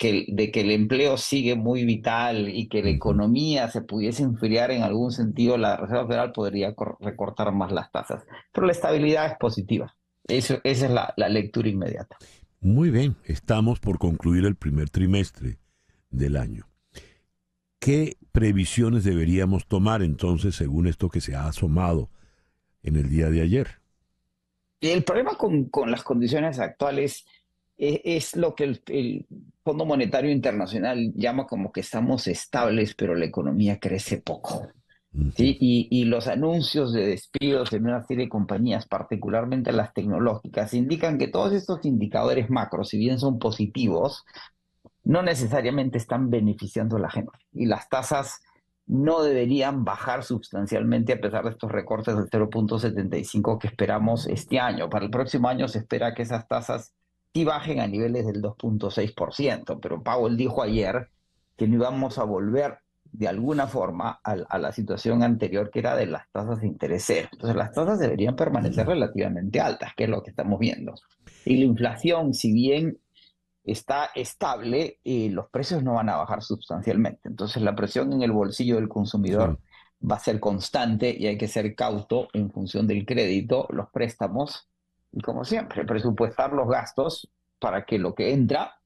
S8: que, de que el empleo sigue muy vital y que la economía se pudiese enfriar en algún sentido, la Reserva Federal podría recortar más las tasas. Pero la estabilidad es positiva. esa es la lectura inmediata.
S2: Muy bien, estamos por concluir el primer trimestre del año. ¿Qué previsiones deberíamos tomar entonces según esto que se ha asomado en el día de ayer?
S8: El problema con, las condiciones actuales e, es, lo que el, Fondo Monetario Internacional llama como que estamos estables, pero la economía crece poco. y, y los anuncios de despidos en una serie de compañías, particularmente las tecnológicas, indican que todos estos indicadores macro, si bien son positivos, no necesariamente están beneficiando a la gente. Y las tasas no deberían bajar sustancialmente a pesar de estos recortes del 0.75 que esperamos este año. Para el próximo año se espera que esas tasas sí bajen a niveles del 2.6%, pero Powell dijo ayer que no íbamos a volver de alguna forma a, la situación anterior que era de las tasas de interés cero. Entonces las tasas deberían permanecer relativamente altas, que es lo que estamos viendo. Y la inflación, si bien está estable y los precios no van a bajar sustancialmente. Entonces la presión en el bolsillo del consumidor va a ser constante y hay que ser cauto en función del crédito, los préstamos y como siempre, presupuestar los gastos para que lo que entra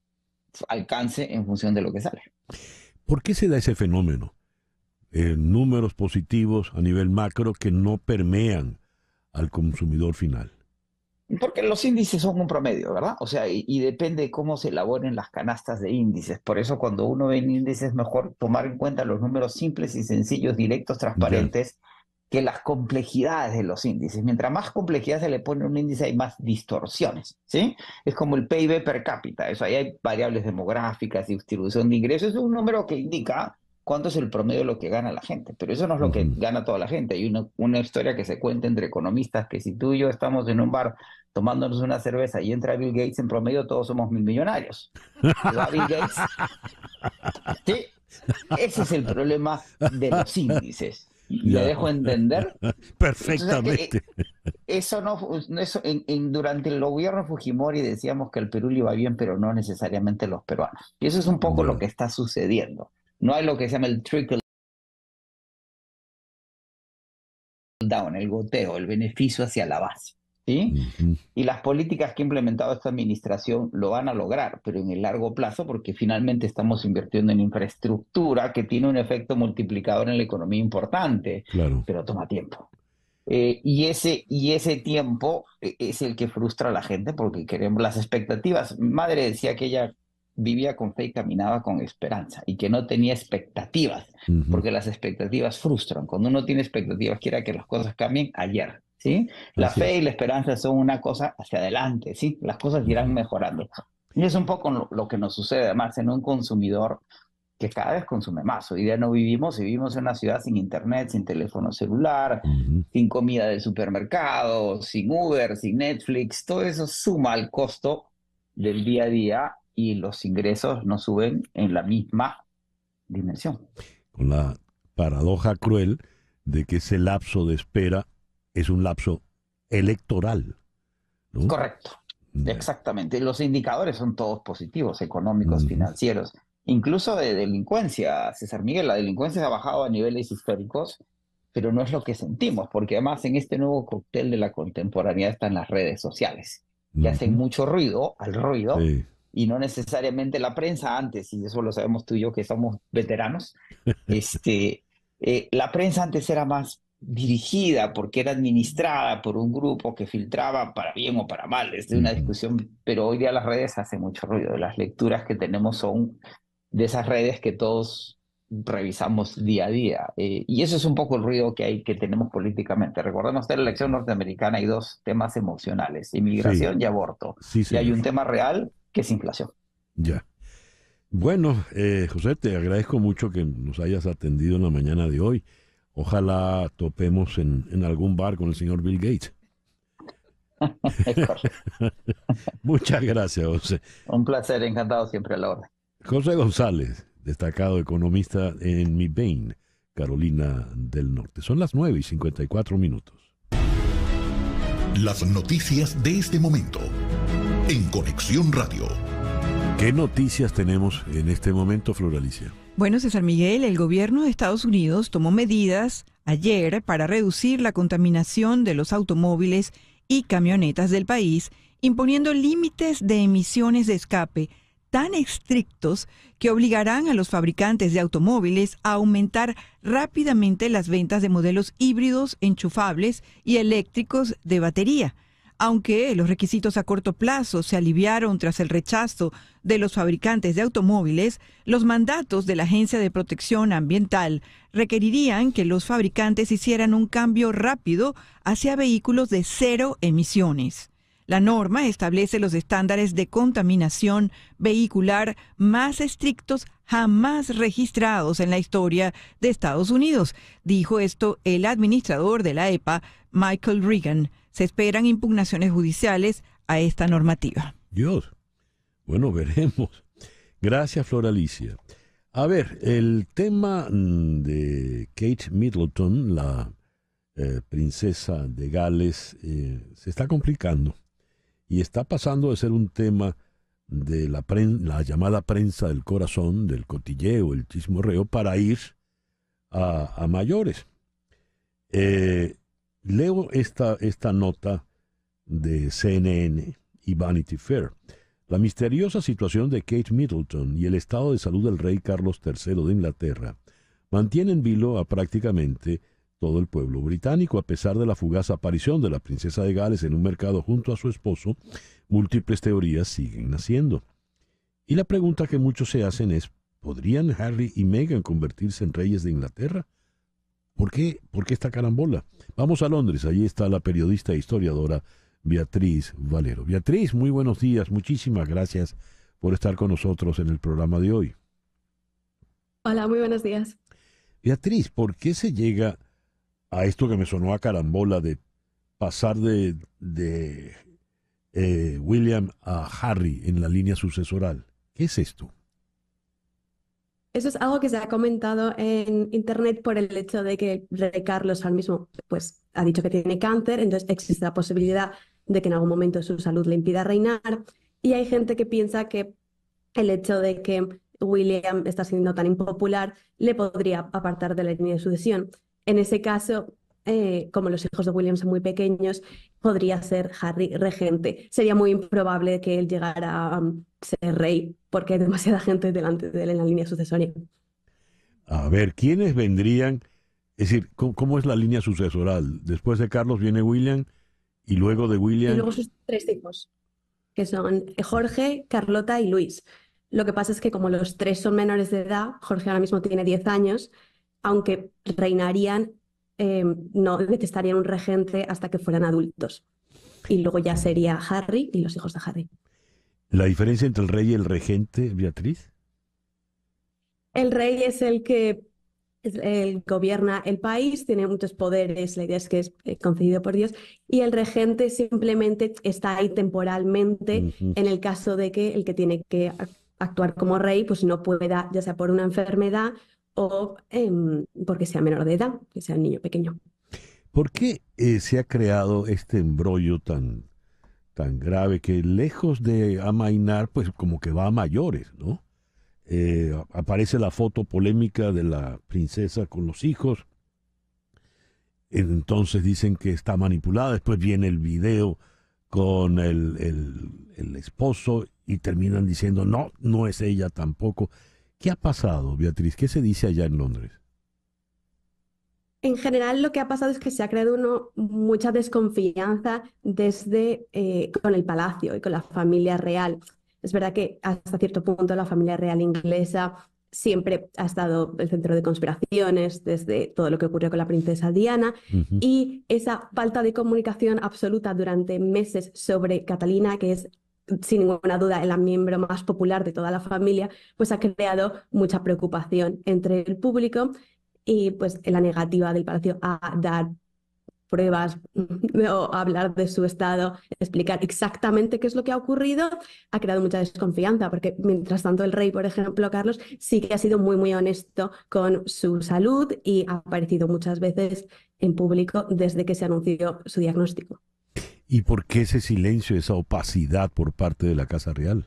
S8: alcance en función de lo que sale.
S2: ¿Por qué se da ese fenómeno? Eh, números positivos a nivel macro que no permean al consumidor final.
S8: Porque los índices son un promedio, ¿verdad? O sea, y, depende de cómo se elaboren las canastas de índices. Por eso cuando uno ve índices es mejor tomar en cuenta los números simples y sencillos, directos, transparentes, que las complejidades de los índices. Mientras más complejidad se le pone a un índice, hay más distorsiones, ¿sí? Es como el PIB per cápita. Eso ahí hay variables demográficas, distribución de ingresos. Es un número que indica cuánto es el promedio de lo que gana la gente. Pero eso no es lo que gana toda la gente. Hay una, historia que se cuenta entre economistas que si tú y yo estamos en un bar tomándonos una cerveza y entra Bill Gates, en promedio todos somos mil millonarios. Ese es el problema de los índices.
S2: le dejo
S8: entender?
S2: Perfectamente. Eh,
S8: eso no, eso en, durante el gobierno Fujimori decíamos que el Perú le iba bien, pero no necesariamente los peruanos. Y eso es un poco lo que está sucediendo. No hay lo que se llama el trickle down, el goteo, el beneficio hacia la base.
S2: Y
S8: las políticas que ha implementado esta administración lo van a lograr, pero en el largo plazo, porque finalmente estamos invirtiendo en infraestructura que tiene un efecto multiplicador en la economía importante, claro. pero toma tiempo. Eh, y, ese, y ese tiempo eh, es el que frustra a la gente porque queremos las expectativas. Madre decía que ella vivía con fe y caminaba con esperanza y que no tenía expectativas, porque las expectativas frustran. Cuando uno tiene expectativas, quiere que las cosas cambien ayer. ¿sí? La fe y la esperanza son una cosa hacia adelante, ¿sí? las cosas irán mejorando. Y es un poco lo, que nos sucede además en un consumidor que cada vez consume más. Hoy día no vivimos y vivimos en una ciudad sin internet, sin teléfono celular, sin comida de supermercado, sin Uber, sin Netflix. Todo eso suma al costo del día a día y los ingresos no suben en la misma
S2: dimensión. Con la paradoja cruel de que ese lapso de espera es un lapso electoral. Correcto,
S8: exactamente. Los indicadores son todos positivos, económicos, financieros, incluso de delincuencia. César Miguel, la delincuencia ha bajado a niveles históricos, pero no es lo que sentimos, porque además en este nuevo cóctel de la contemporaneidad están las redes sociales, que hacen mucho ruido al ruido y no necesariamente la prensa antes, y eso lo sabemos tú y yo que somos veteranos, este, eh, la prensa antes era más dirigida porque era administrada por un grupo que filtraba para bien o para mal, es una discusión, pero hoy día las redes hacen mucho ruido, las lecturas que tenemos son de esas redes que todos revisamos día a día. Eh, y eso es un poco el ruido que hay que tenemos políticamente. Recordemos que en la elección norteamericana hay dos temas emocionales, inmigración y aborto. y hay un tema real que es inflación.
S2: Ya. Bueno, eh, José, te agradezco mucho que nos hayas atendido en la mañana de hoy. Ojalá topemos en, algún bar con el señor Bill Gates. Muchas gracias, José. Un placer, encantado siempre a la hora. José González, destacado economista en MidBain, Carolina del Norte. Son las 9 y 54 minutos. Las noticias de este momento en Conexión Radio. ¿Qué noticias tenemos en este momento, Floralicia?
S3: Bueno, César Miguel, el gobierno de Estados Unidos tomó medidas ayer para reducir la contaminación de los automóviles y camionetas del país, imponiendo límites de emisiones de escape tan estrictos que obligarán a los fabricantes de automóviles a aumentar rápidamente las ventas de modelos híbridos, enchufables y eléctricos de batería. Aunque los requisitos a corto plazo se aliviaron tras el rechazo de los fabricantes de automóviles, los mandatos de la Agencia de Protección Ambiental requerirían que los fabricantes hicieran un cambio rápido hacia vehículos de cero emisiones. La norma establece los estándares de contaminación vehicular más estrictos jamás registrados en la historia de Estados Unidos, dijo esto el administrador de la EPA, Michael Reagan se esperan impugnaciones judiciales a esta normativa.
S2: Dios. Bueno, veremos. Gracias, Floralicia. A ver, el tema mm, de Kate Middleton, la eh, princesa de Gales, eh, se está complicando y está pasando de ser un tema de la, la llamada prensa del corazón, del cotilleo, el chismorreo, para ir a, mayores. Eh, Leo esta, esta nota de CNN y Vanity Fair. La misteriosa situación de Kate Middleton y el estado de salud del rey Carlos III de Inglaterra mantienen vilo a prácticamente todo el pueblo británico, a pesar de la fugaz aparición de la princesa de Gales en un mercado junto a su esposo, múltiples teorías siguen naciendo. Y la pregunta que muchos se hacen es, ¿podrían Harry y Meghan convertirse en reyes de Inglaterra? ¿Por qué, ¿Por qué esta carambola? Vamos a Londres, ahí está la periodista e historiadora Beatriz Valero. Beatriz, muy buenos días, muchísimas gracias por estar con nosotros en el programa de hoy.
S9: Hola, muy buenos días.
S2: Beatriz, ¿por qué se llega a esto que me sonó a carambola de pasar de, eh, William a Harry en la línea sucesoral? ¿Qué es esto?
S9: Eso es algo que se ha comentado en Internet por el hecho de que Rey Carlos al mismo pues, ha dicho que tiene cáncer, entonces existe la posibilidad de que en algún momento su salud le impida reinar. Y hay gente que piensa que el hecho de que William está siendo tan impopular le podría apartar de la línea de sucesión. En ese caso, eh, como los hijos de William son muy pequeños, podría ser Harry regente. Sería muy improbable que él llegara a mm, ser rey, porque hay demasiada gente delante de él en la línea sucesoria.
S2: A ver, ¿quiénes vendrían? Es decir, ¿cómo, cómo es la línea sucesoral? Después de Carlos viene William y luego de William. Y luego
S9: sus tres hijos, que son Jorge, Carlota y Luis. Lo que pasa es que como los tres son menores de edad, Jorge ahora mismo tiene 10 años, aunque reinarían eh, no necesitarían un regente hasta que fueran adultos. Y luego ya sería Harry y los hijos de Harry.
S2: ¿La diferencia entre el rey y el regente, Beatriz?
S9: El rey es el que gobierna el país, tiene muchos poderes, la idea es que es eh, concedido por Dios, y el regente simplemente está ahí temporalmente en el caso de que el que tiene que actuar como rey, pues no pueda, ya sea por una enfermedad o em, porque sea menor de edad, que sea un niño pequeño.
S2: ¿Por qué eh, se ha creado este embrollo tan, tan grave que lejos de amainar, pues como que va a mayores, ¿no? Eh, aparece la foto polémica de la princesa con los hijos. Entonces dicen que está manipulada. Después viene el video con el, el esposo y terminan diciendo, no, no es ella tampoco. ¿Qué ha pasado, Beatriz? ¿Qué se dice allá en Londres?
S9: En general, lo que ha pasado es que se ha creado uno, mucha desconfianza desde eh, con el palacio y con la familia real. Es verdad que hasta cierto punto la familia real inglesa siempre ha estado el centro de conspiraciones desde todo lo que ocurrió con la princesa Diana y esa falta de comunicación absoluta durante meses sobre Catalina, que es sin ninguna duda el miembro más popular de toda la familia, pues ha creado mucha preocupación entre el público y pues la negativa del palacio a dar pruebas o hablar de su estado, explicar exactamente qué es lo que ha ocurrido, ha creado mucha desconfianza, porque mientras tanto el rey, por ejemplo, Carlos, sí que ha sido muy, muy honesto con su salud y ha aparecido muchas veces en público desde que se anunció su diagnóstico.
S2: ¿Y por qué ese silencio, esa opacidad por parte de la Casa Real?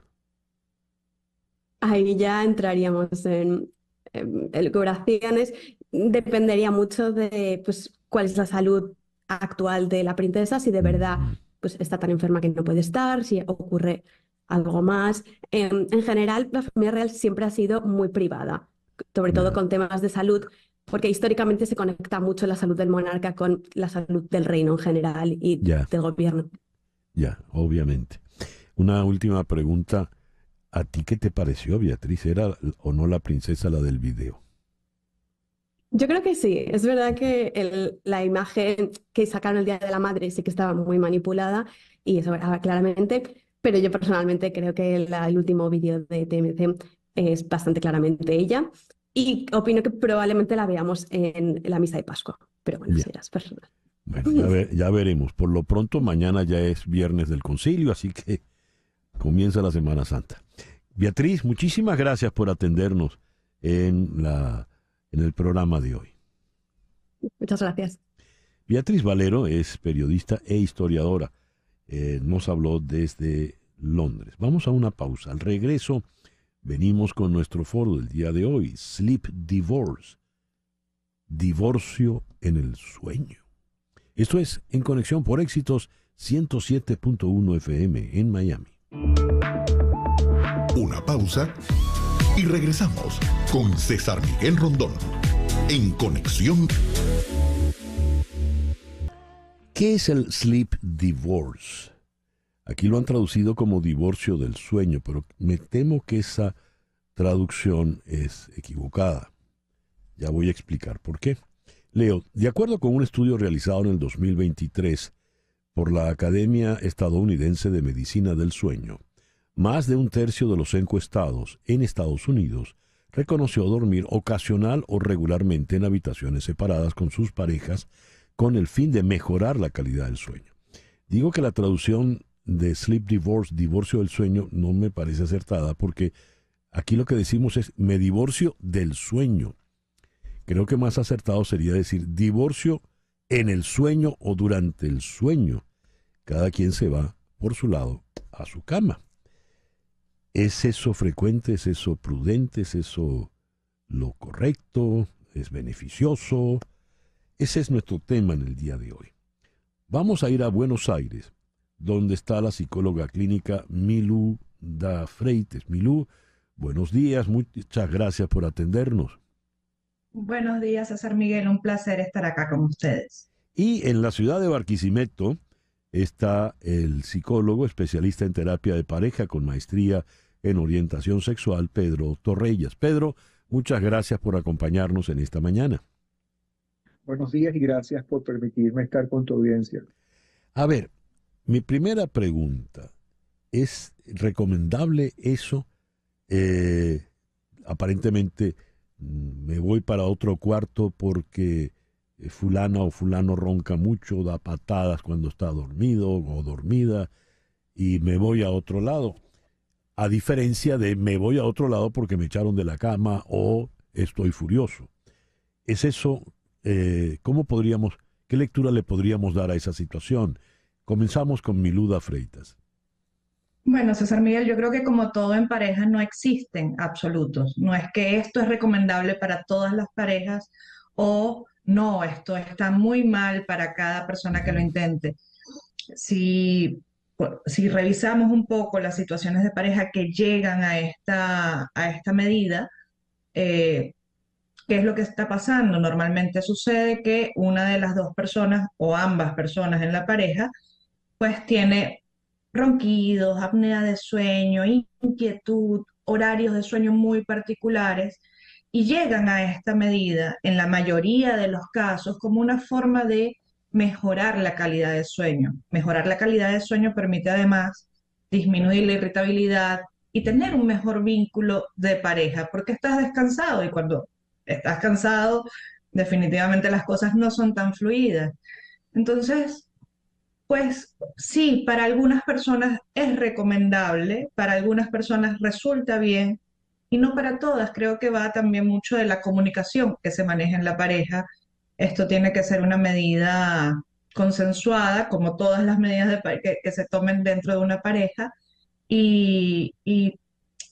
S9: Ahí ya entraríamos en, el curación. Dependería mucho de pues, cuál es la salud actual de la princesa, si de verdad pues, está tan enferma que no puede estar, si ocurre algo más. en general, la familia real siempre ha sido muy privada, sobre todo con temas de salud porque históricamente se conecta mucho la salud del monarca con la salud del reino en general y del gobierno.
S2: Ya, obviamente. Una última pregunta. ¿A ti qué te pareció, Beatriz? ¿Era o no la princesa la del video?
S9: Yo creo que sí. Es verdad que la imagen que sacaron el Día de la Madre sí que estaba muy manipulada y eso era claramente, pero yo personalmente creo que el último vídeo de TMC es bastante claramente ella. Y opino que probablemente la veamos en la misa de Pascua,
S5: pero bueno,
S2: ya, veremos. Por lo pronto, mañana ya es viernes del concilio, así que comienza la Semana Santa. Beatriz, muchísimas gracias por atendernos en, la, en el programa de hoy. Muchas gracias. Beatriz Valero es periodista e historiadora. Eh, nos habló desde Londres. Vamos a una pausa. Al regreso Venimos con nuestro foro del día de hoy, Sleep Divorce, divorcio en el sueño. Esto es En Conexión por Éxitos 107.1 FM en Miami. Una pausa y regresamos con César Miguel Rondón en Conexión. ¿Qué es el Sleep Divorce? Aquí lo han traducido como divorcio del sueño, pero me temo que esa traducción es equivocada. Ya voy a explicar por qué. Leo, de acuerdo con un estudio realizado en el 2023 por la Academia Estadounidense de Medicina del Sueño, más de un tercio de los encuestados en Estados Unidos reconoció dormir ocasional o regularmente en habitaciones separadas con sus parejas con el fin de mejorar la calidad del sueño. Digo que la traducción de Sleep Divorce, divorcio del sueño, no me parece acertada porque aquí lo que decimos es me divorcio del sueño. Creo que más acertado sería decir divorcio en el sueño o durante el sueño. Cada quien se va por su lado a su cama. ¿Es eso frecuente? ¿Es eso prudente? ¿Es eso lo correcto? ¿Es beneficioso? Ese es nuestro tema en el día de hoy. Vamos a ir a Buenos Aires donde está la psicóloga clínica Milú da Freites. Milú, buenos días, muchas gracias por atendernos.
S1: Buenos días, César Miguel, un placer estar acá con ustedes.
S2: Y en la ciudad de Barquisimeto está el psicólogo especialista en terapia de pareja con maestría en orientación sexual, Pedro Torrellas. Pedro, muchas gracias por acompañarnos en esta mañana.
S7: Buenos días y gracias por permitirme estar con tu audiencia.
S2: A ver, mi primera pregunta, ¿es recomendable eso? Eh, aparentemente mm, me voy para otro cuarto porque eh, fulana o fulano ronca mucho, da patadas cuando está dormido o dormida y me voy a otro lado. A diferencia de me voy a otro lado porque me echaron de la cama o estoy furioso. ¿Es eso? Eh, ¿Cómo podríamos, qué lectura le podríamos dar a esa situación? Comenzamos con Miluda Freitas.
S1: Bueno, César Miguel, yo creo que como todo en pareja no existen absolutos. No es que esto es recomendable para todas las parejas o no, esto está muy mal para cada persona que lo intente. Si, pues, revisamos un poco las situaciones de pareja que llegan a esta, a esta medida, eh, ¿qué es lo que está pasando? Normalmente sucede que una de las dos personas o ambas personas en la pareja pues tiene ronquidos, apnea de sueño, inquietud, horarios de sueño muy particulares y llegan a esta medida en la mayoría de los casos como una forma de mejorar la calidad de sueño. Mejorar la calidad de sueño permite además disminuir la irritabilidad y tener un mejor vínculo de pareja porque estás descansado y cuando estás cansado definitivamente las cosas no son tan fluidas. Entonces, pues sí, para algunas personas es recomendable, para algunas personas resulta bien y no para todas. Creo que va también mucho de la comunicación que se maneja en la pareja. Esto tiene que ser una medida consensuada, como todas las medidas que, se tomen dentro de una pareja, y,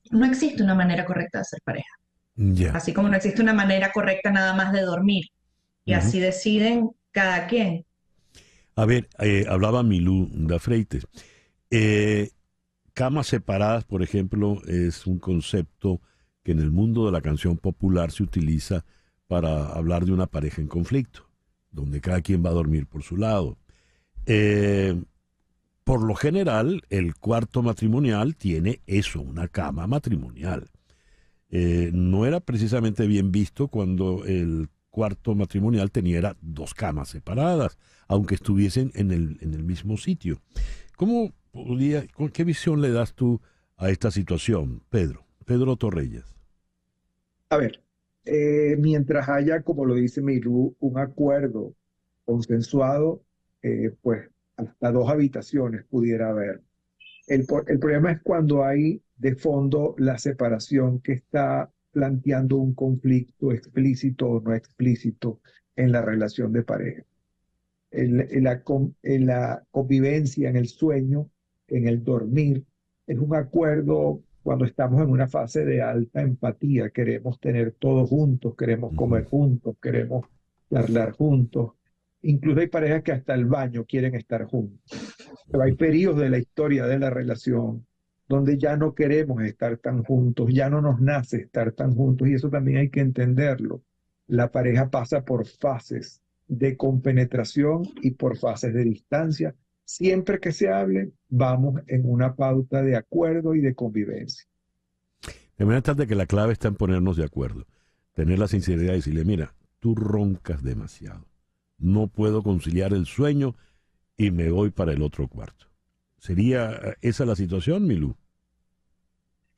S1: no existe una manera correcta de ser
S4: pareja.
S1: Así como no existe una manera correcta nada más de dormir. Y así deciden cada quien.
S2: A ver, eh, hablaba Milú da Freites. Eh, camas separadas, por ejemplo, es un concepto que en el mundo de la canción popular se utiliza para hablar de una pareja en conflicto, donde cada quien va a dormir por su lado. Eh, por lo general, el cuarto matrimonial tiene eso, una cama matrimonial. no era precisamente bien visto cuando el cuarto matrimonial tenía dos camas separadas aunque estuviesen en el, mismo sitio. ¿Cómo podría, con qué visión le das tú a esta situación, Pedro? Pedro Torreyes.
S7: A ver, eh, mientras haya, como lo dice Milú, un acuerdo consensuado, eh, pues hasta dos habitaciones pudiera haber. el, problema es cuando hay de fondo la separación que está planteando un conflicto explícito o no explícito en la relación de pareja la, la convivencia, en el sueño, en el dormir. Es un acuerdo cuando estamos en una fase de alta empatía. Queremos tener todos juntos, queremos comer juntos, queremos charlar juntos. Incluso hay parejas que hasta el baño quieren estar juntos. Pero hay periodos de la historia de la relación donde ya no queremos estar tan juntos, ya no nos nace estar tan juntos y eso también hay que entenderlo. La pareja pasa por fases de compenetración y por fases de distancia. Siempre que se hable, vamos en una pauta de acuerdo y de convivencia.
S2: De de que la clave está en ponernos de acuerdo, tener la sinceridad y decirle, mira, tú roncas demasiado, no puedo conciliar el sueño y me voy para el otro cuarto. ¿Sería eh, esa la situación, Milú?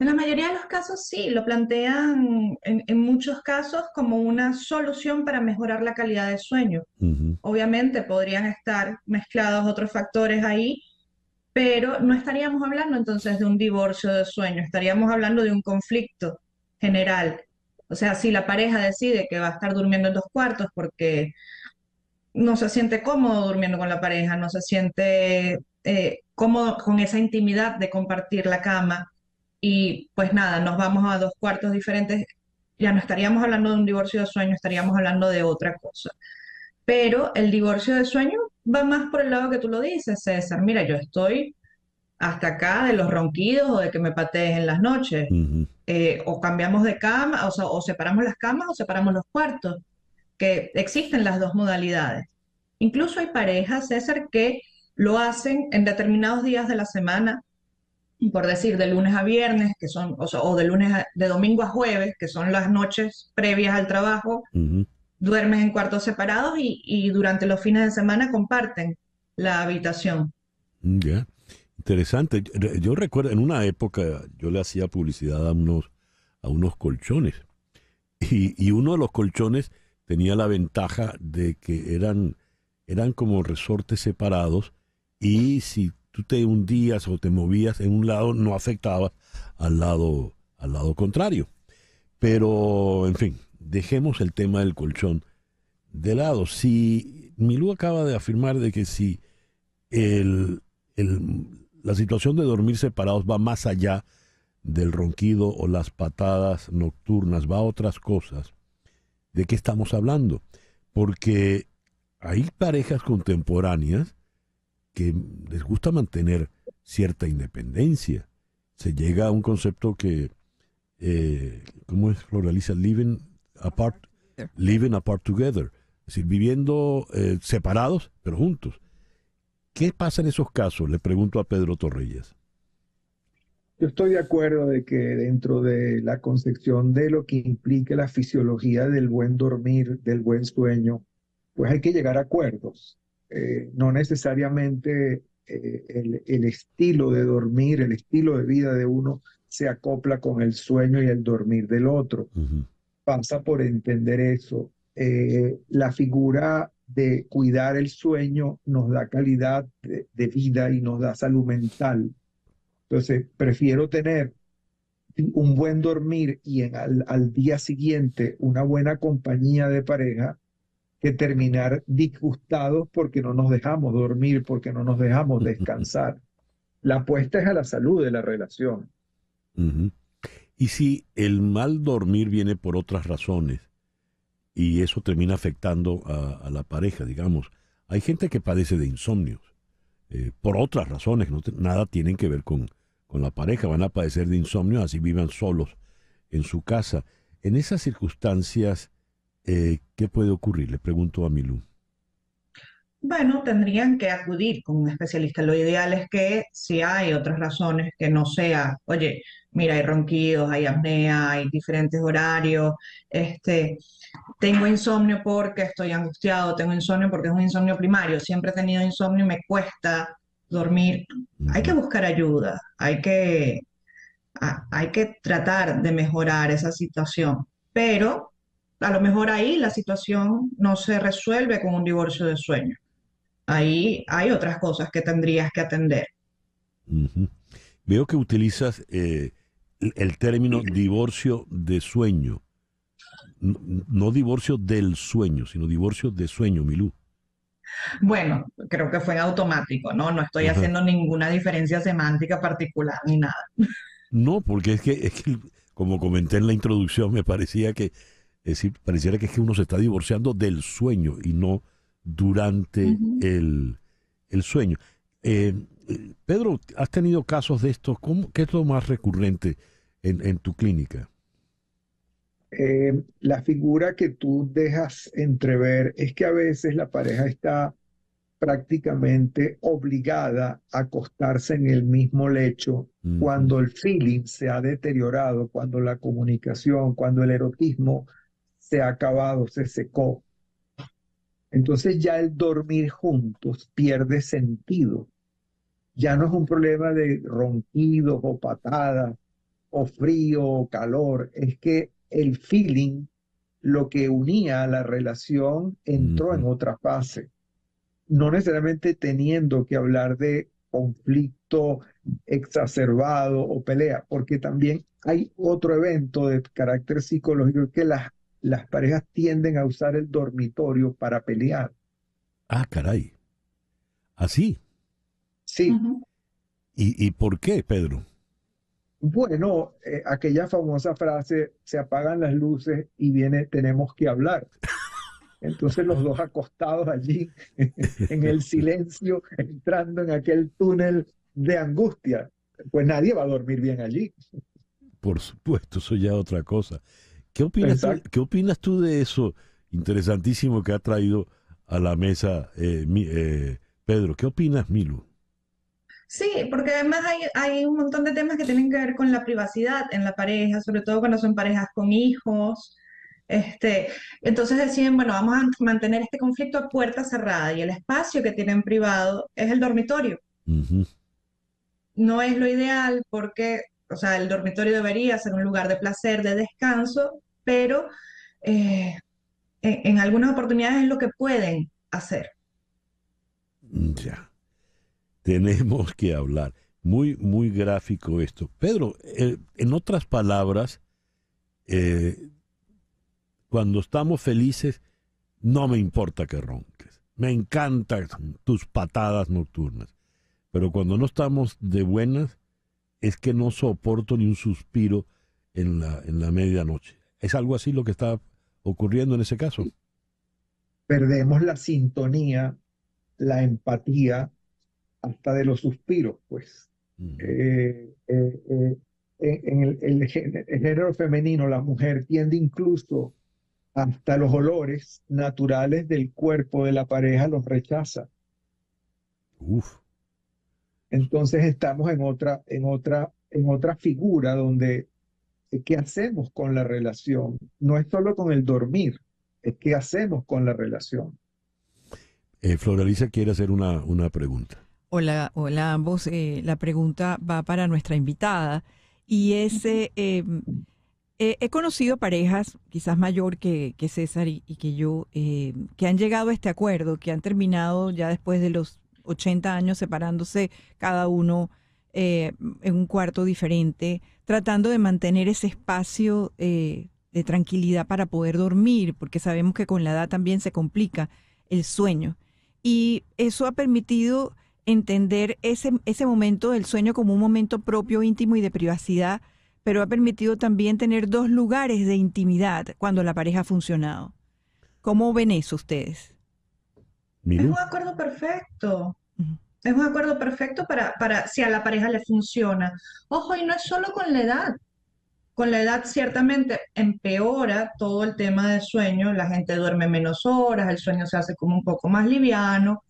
S1: En la mayoría de los casos sí, lo plantean en, muchos casos como una solución para mejorar la calidad de sueño. Obviamente podrían estar mezclados otros factores ahí, pero no estaríamos hablando entonces de un divorcio de sueño, estaríamos hablando de un conflicto general. O sea, si la pareja decide que va a estar durmiendo en dos cuartos porque no se siente cómodo durmiendo con la pareja, no se siente eh, cómodo con esa intimidad de compartir la cama, y pues nada, nos vamos a dos cuartos diferentes, ya no estaríamos hablando de un divorcio de sueño, estaríamos hablando de otra cosa. Pero el divorcio de sueño va más por el lado que tú lo dices, César. Mira, yo estoy hasta acá de los ronquidos o de que me patees en las noches. Eh, o cambiamos de cama, o, o separamos las camas o separamos los cuartos, que existen las dos modalidades. Incluso hay parejas, César, que lo hacen en determinados días de la semana, por decir, de lunes a viernes, que son, o, de lunes, a, de domingo a jueves, que son las noches previas al trabajo, duermen en cuartos separados y, durante los fines de semana comparten la habitación.
S2: Mm, ya, interesante. Yo, recuerdo, en una época yo le hacía publicidad a unos, a unos colchones y, y uno de los colchones tenía la ventaja de que eran, eran como resortes separados y si tú te hundías o te movías en un lado, no afectaba al lado, al lado contrario. Pero, en fin, dejemos el tema del colchón de lado. Si Milú acaba de afirmar de que si el, la situación de dormir separados va más allá del ronquido o las patadas nocturnas, va a otras cosas, ¿de qué estamos hablando? Porque hay parejas contemporáneas que les gusta mantener cierta independencia. Se llega a un concepto que, eh, ¿cómo es, Floraliza? Living apart, living apart together. Es decir, viviendo eh, separados, pero juntos. ¿Qué pasa en esos casos? Le pregunto a Pedro Torrellas.
S7: Yo estoy de acuerdo de que dentro de la concepción de lo que implica la fisiología del buen dormir, del buen sueño, pues hay que llegar a acuerdos. Eh, no necesariamente eh, el, estilo de dormir, el estilo de vida de uno se acopla con el sueño y el dormir del otro. Pasa por entender eso. Eh, la figura de cuidar el sueño nos da calidad de, vida y nos da salud mental. Entonces, prefiero tener un buen dormir y al, día siguiente una buena compañía de pareja que terminar disgustados porque no nos dejamos dormir, porque no nos dejamos descansar. La apuesta es a la salud de la relación.
S2: Y si el mal dormir viene por otras razones y eso termina afectando a, la pareja, digamos, hay gente que padece de insomnios eh, por otras razones, no nada tienen que ver con, con la pareja, van a padecer de insomnio así vivan solos en su casa. En esas circunstancias, eh, ¿qué puede ocurrir? Le pregunto a Milú.
S1: Bueno, tendrían que acudir con un especialista. Lo ideal es que si hay otras razones que no sea, oye, mira, hay ronquidos, hay apnea, hay diferentes horarios, este, tengo insomnio porque estoy angustiado, tengo insomnio porque es un insomnio primario, siempre he tenido insomnio y me cuesta dormir. Hay que buscar ayuda, hay que, hay que tratar de mejorar esa situación, pero a lo mejor ahí la situación no se resuelve con un divorcio de sueño. Ahí hay otras cosas que tendrías que atender.
S2: Veo que utilizas eh, el término divorcio de sueño. No, divorcio del sueño, sino divorcio de sueño, Milú.
S1: Bueno, creo que fue automático, ¿no? No estoy haciendo ninguna diferencia semántica particular ni nada.
S2: No, porque es que, es que, como comenté en la introducción, me parecía que es decir, pareciera que es que uno se está divorciando del sueño y no durante el, sueño. Eh, Pedro, ¿has tenido casos de estos? ¿Cómo, ¿Qué es lo más recurrente en, tu clínica?
S7: Eh, la figura que tú dejas entrever es que a veces la pareja está prácticamente obligada a acostarse en el mismo lecho cuando el feeling se ha deteriorado, cuando la comunicación, cuando el erotismo se ha acabado, se secó. Entonces ya el dormir juntos pierde sentido. Ya no es un problema de ronquidos o patadas o frío o calor, es que el feeling, lo que unía a la relación, entró en otra fase. No necesariamente teniendo que hablar de conflicto exacerbado o pelea, porque también hay otro evento de carácter psicológico que las las parejas tienden a usar el dormitorio para pelear.
S2: Ah, caray. ¿Así? Sí. ¿Y, por qué, Pedro?
S7: Bueno, eh, aquella famosa frase, se apagan las luces y viene, tenemos que hablar. Entonces los dos acostados allí, en el silencio, entrando en aquel túnel de angustia. Pues nadie va a dormir bien allí.
S2: Por supuesto, eso ya es otra cosa. ¿Qué opinas, tú, ¿Qué opinas tú de eso interesantísimo que ha traído a la mesa eh, eh, Pedro? ¿Qué opinas, Milu?
S1: Sí, porque además hay, un montón de temas que tienen que ver con la privacidad en la pareja, sobre todo cuando son parejas con hijos. Este, entonces deciden, bueno, vamos a mantener este conflicto a puerta cerrada y el espacio que tienen privado es el dormitorio. No es lo ideal porque o sea, el dormitorio debería ser un lugar de placer, de descanso, pero eh, en, algunas oportunidades es lo que pueden hacer.
S2: Ya, tenemos que hablar. Muy, muy gráfico esto. Pedro, eh, en otras palabras, eh, cuando estamos felices, no me importa que ronques. Me encantan tus patadas nocturnas. Pero cuando no estamos de buenas, es que no soporto ni un suspiro en la, en la medianoche. ¿Es algo así lo que está ocurriendo en ese caso?
S7: Perdemos la sintonía, la empatía, hasta de los suspiros, pues. Mm. Eh, eh, eh, en el, el, género femenino, la mujer tiende incluso hasta los olores naturales del cuerpo de la pareja, los rechaza. Uf entonces estamos en otra, en otra, en otra figura donde eh, qué hacemos con la relación. No es solo con el dormir, es qué hacemos con la relación.
S2: Eh, Floraliza quiere hacer una, una pregunta.
S3: Hola, hola a ambos. Eh, la pregunta va para nuestra invitada y es, em, he conocido parejas, quizás mayor que, César y que yo, que han llegado a este acuerdo, que han terminado ya después de los 80 años separándose cada uno eh, en un cuarto diferente, tratando de mantener ese espacio eh, de tranquilidad para poder dormir, porque sabemos que con la edad también se complica el sueño. Y eso ha permitido entender ese, ese momento del sueño como un momento propio, íntimo y de privacidad, pero ha permitido también tener dos lugares de intimidad cuando la pareja ha funcionado.
S1: ¿Cómo ven eso ustedes? Es un acuerdo perfecto. Es un acuerdo perfecto para, para si a la pareja le funciona. Ojo, y no es solo con la edad. Con la edad ciertamente empeora todo el tema del sueño, la gente duerme menos horas, el sueño se hace como un poco más liviano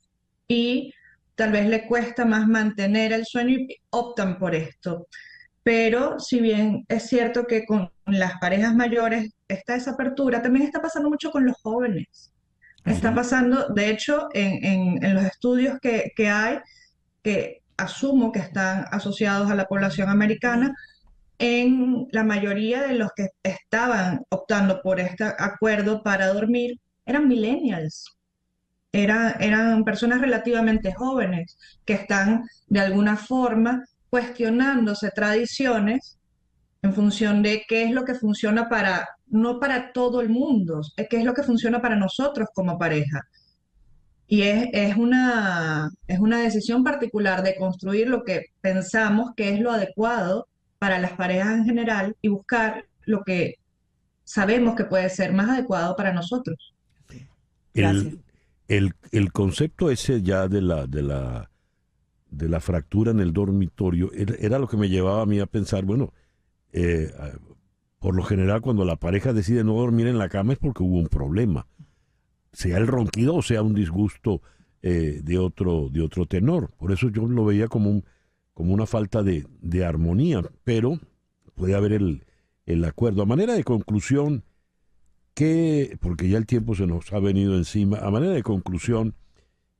S1: y tal vez le cuesta más mantener el sueño y optan por esto. Pero si bien es cierto que con las parejas mayores está esa apertura, también está pasando mucho con los jóvenes. Está pasando, de hecho, en, los estudios que, hay, que asumo que están asociados a la población americana, en la mayoría de los que estaban optando por este acuerdo para dormir eran millennials. eran personas relativamente jóvenes que están de alguna forma cuestionándose tradiciones en función de qué es lo que funciona para, no para todo el mundo, eh, qué es lo que funciona para nosotros como pareja. Y es, una, es una decisión particular de construir lo que pensamos que es lo adecuado para las parejas en general y buscar lo que sabemos que puede ser más adecuado para nosotros.
S2: El, concepto ese ya de la, de la, de la fractura en el dormitorio er, era, lo que me llevaba a mí a pensar, bueno, eh, por lo general cuando la pareja decide no dormir en la cama es porque hubo un problema, sea el ronquido o sea un disgusto eh, de, otro, de otro tenor. Por eso yo lo veía como, un, como una falta de, de armonía, pero puede haber el, el acuerdo. A manera de conclusión, que, porque ya el tiempo se nos ha venido encima, a manera de conclusión,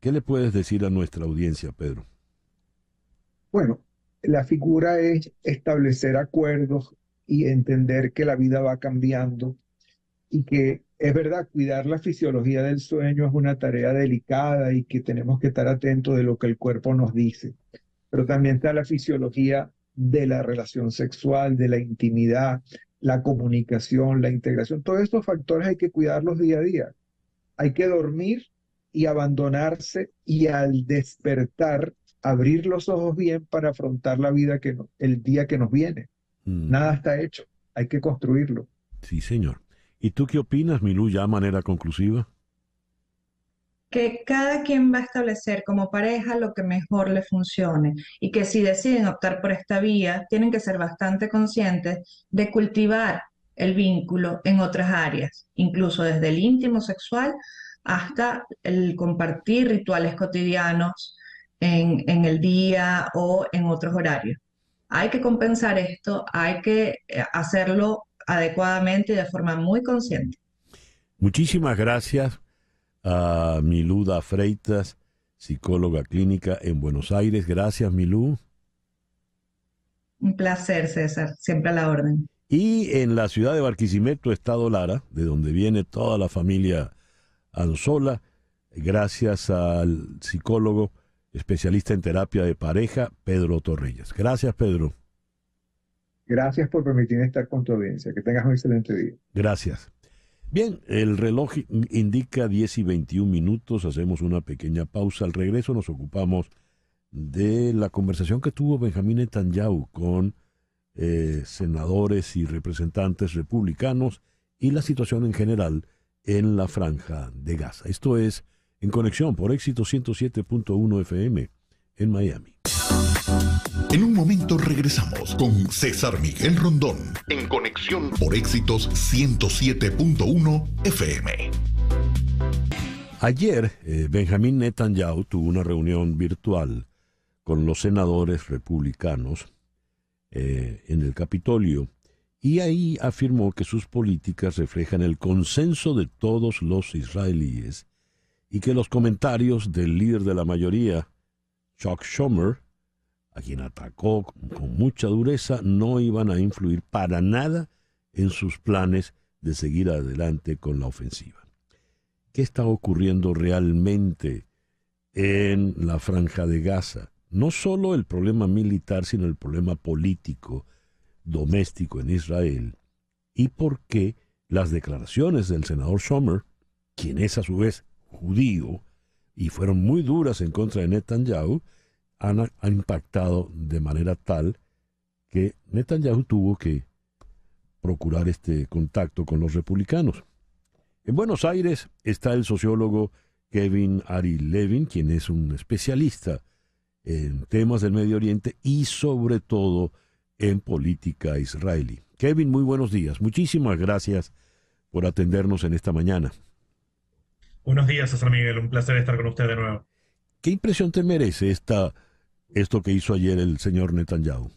S2: ¿qué le puedes decir a nuestra audiencia, Pedro?
S7: Bueno, la figura es establecer acuerdos y entender que la vida va cambiando y que es verdad, cuidar la fisiología del sueño es una tarea delicada y que tenemos que estar atentos de lo que el cuerpo nos dice, pero también está la fisiología de la relación sexual, de la intimidad, la comunicación, la integración. Todos estos factores hay que cuidarlos día a día. Hay que dormir y abandonarse y al despertar abrir los ojos bien para afrontar la vida que el día que nos viene. Mm. Nada está hecho, hay que construirlo.
S2: Sí, señor. ¿Y tú qué opinas, Milú, ya de manera conclusiva?
S1: que cada quien va a establecer como pareja lo que mejor le funcione y que si deciden optar por esta vía, tienen que ser bastante conscientes de cultivar el vínculo en otras áreas, incluso desde el íntimo sexual hasta el compartir rituales cotidianos, en, el día o en otros horarios. Hay que compensar esto, hay que eh, hacerlo adecuadamente y de forma muy consciente.
S2: Muchísimas gracias a Miluda Freitas, psicóloga clínica en Buenos Aires. Gracias, Milú.
S1: Un placer, César, siempre a la orden.
S2: Y en la ciudad de Barquisimeto, Estado Lara, de donde viene toda la familia Anzola, gracias al psicólogo especialista en terapia de pareja, Pedro Torrellas. Gracias, Pedro.
S7: Gracias por permitirme estar con tu audiencia. Que tengas un excelente día.
S2: Gracias. Bien, el reloj indica 10 y 21 minutos. Hacemos una pequeña pausa. Al regreso nos ocupamos de la conversación que tuvo Benjamín Netanyahu con eh, senadores y representantes republicanos y la situación en general en la franja de Gaza. Esto es en conexión por Éxitos 107.1 FM en Miami. En un momento regresamos con César Miguel Rondón en conexión por éxitos 107.1 FM. Ayer, eh, Benjamín Netanyahu tuvo una reunión virtual con los senadores republicanos eh, en el Capitolio y ahí afirmó que sus políticas reflejan el consenso de todos los israelíes y que los comentarios del líder de la mayoría, Chuck Schumer, a quien atacó con mucha dureza, no iban a influir para nada en sus planes de seguir adelante con la ofensiva. ¿Qué está ocurriendo realmente en la franja de Gaza? No solo el problema militar, sino el problema político, doméstico en Israel, y por qué las declaraciones del senador Schumer quien es a su vez judío y fueron muy duras en contra de Netanyahu, han, han impactado de manera tal que Netanyahu tuvo que procurar este contacto con los republicanos. En Buenos Aires está el sociólogo Kevin Ari Levin, quien es un especialista en temas del Medio Oriente y sobre todo en política israelí. Kevin, muy buenos días. Muchísimas gracias por atendernos en esta mañana.
S10: Buenos días, César Miguel. Un placer estar con usted de nuevo.
S2: ¿Qué impresión te merece esta, esto que hizo ayer el señor Netanyahu?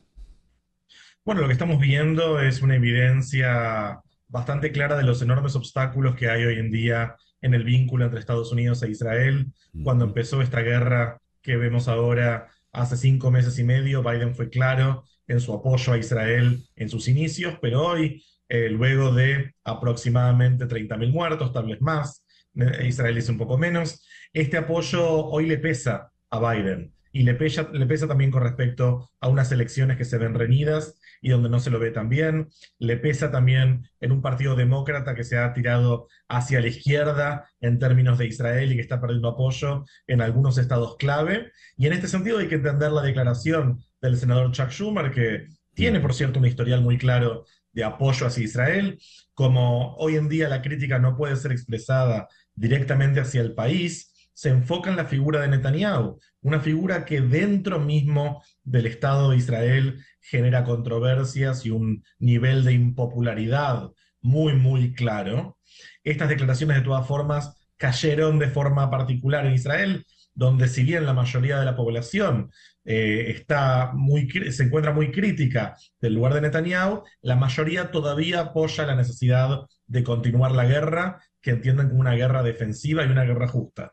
S10: Bueno, lo que estamos viendo es una evidencia bastante clara de los enormes obstáculos que hay hoy en día en el vínculo entre Estados Unidos e Israel. Cuando empezó esta guerra que vemos ahora hace cinco meses y medio, Biden fue claro en su apoyo a Israel en sus inicios, pero hoy, eh, luego de aproximadamente 30.000 muertos, tal vez más, es eh, un poco menos. Este apoyo hoy le pesa a Biden y le pesa, le pesa también con respecto a unas elecciones que se ven reñidas y donde no se lo ve tan bien. Le pesa también en un partido demócrata que se ha tirado hacia la izquierda en términos de Israel y que está perdiendo apoyo en algunos estados clave. Y en este sentido hay que entender la declaración del senador Chuck Schumer, que tiene, por cierto, un historial muy claro de apoyo hacia Israel. Como hoy en día la crítica no puede ser expresada directamente hacia el país, se enfoca en la figura de Netanyahu, una figura que dentro mismo del Estado de Israel genera controversias y un nivel de impopularidad muy, muy claro. Estas declaraciones de todas formas cayeron de forma particular en Israel, donde si bien la mayoría de la población eh, está muy, se encuentra muy crítica del lugar de Netanyahu, la mayoría todavía apoya la necesidad de continuar la guerra que entiendan como una guerra defensiva y una guerra justa.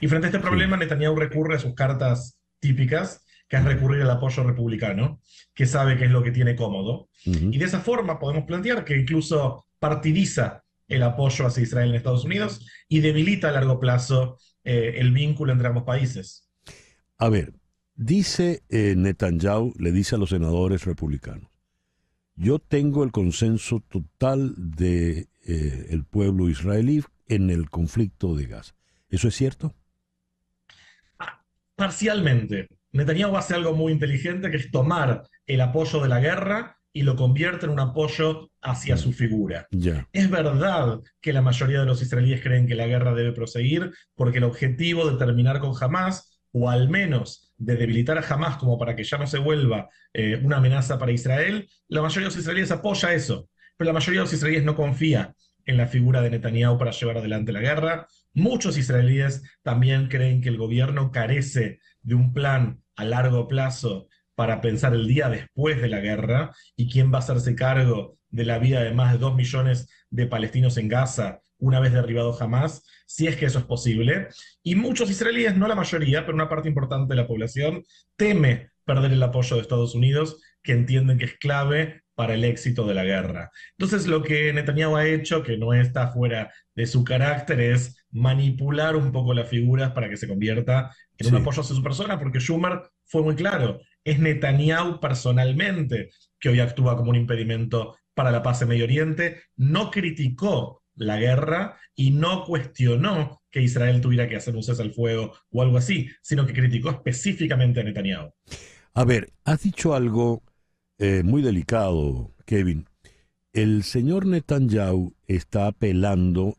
S10: Y frente a este problema, Netanyahu recurre a sus cartas típicas, que es recurrir al apoyo republicano, que sabe qué es lo que tiene cómodo. Y de esa forma podemos plantear que incluso partidiza el apoyo hacia Israel en Estados Unidos y debilita a largo plazo eh, el vínculo entre ambos países.
S2: A ver, dice eh, Netanyahu, le dice a los senadores republicanos, yo tengo el consenso total de eh, el pueblo israelí en el conflicto de Gaza. ¿Eso es cierto?
S10: Parcialmente. Netanyahu hacer algo muy inteligente que es tomar el apoyo de la guerra y lo convierte en un apoyo hacia mm. su figura. Es verdad que la mayoría de los israelíes creen que la guerra debe proseguir porque el objetivo de terminar con Hamas, o al menos de debilitar a Hamas como para que ya no se vuelva eh, una amenaza para Israel, la mayoría de los israelíes apoya eso pero la mayoría de los israelíes no confía en la figura de Netanyahu para llevar adelante la guerra. Muchos israelíes también creen que el gobierno carece de un plan a largo plazo para pensar el día después de la guerra y quién va a hacerse cargo de la vida de más de dos millones de palestinos en Gaza una vez derribado jamás, si es que eso es posible. Y muchos israelíes, no la mayoría, pero una parte importante de la población, teme perder el apoyo de Estados Unidos, que entienden que es clave para el éxito de la guerra. Entonces, lo que Netanyahu ha hecho, que no está fuera de su carácter, es manipular un poco las figuras para que se convierta en un apoyo hacia su persona, porque Schumer fue muy claro, es Netanyahu personalmente que hoy actúa como un impedimento para la paz en Medio Oriente, no criticó la guerra y no cuestionó que Israel tuviera que hacer un cese al fuego o algo así, sino que criticó específicamente a Netanyahu.
S2: A ver, has dicho algo eh, muy delicado, Kevin. El señor Netanyahu está apelando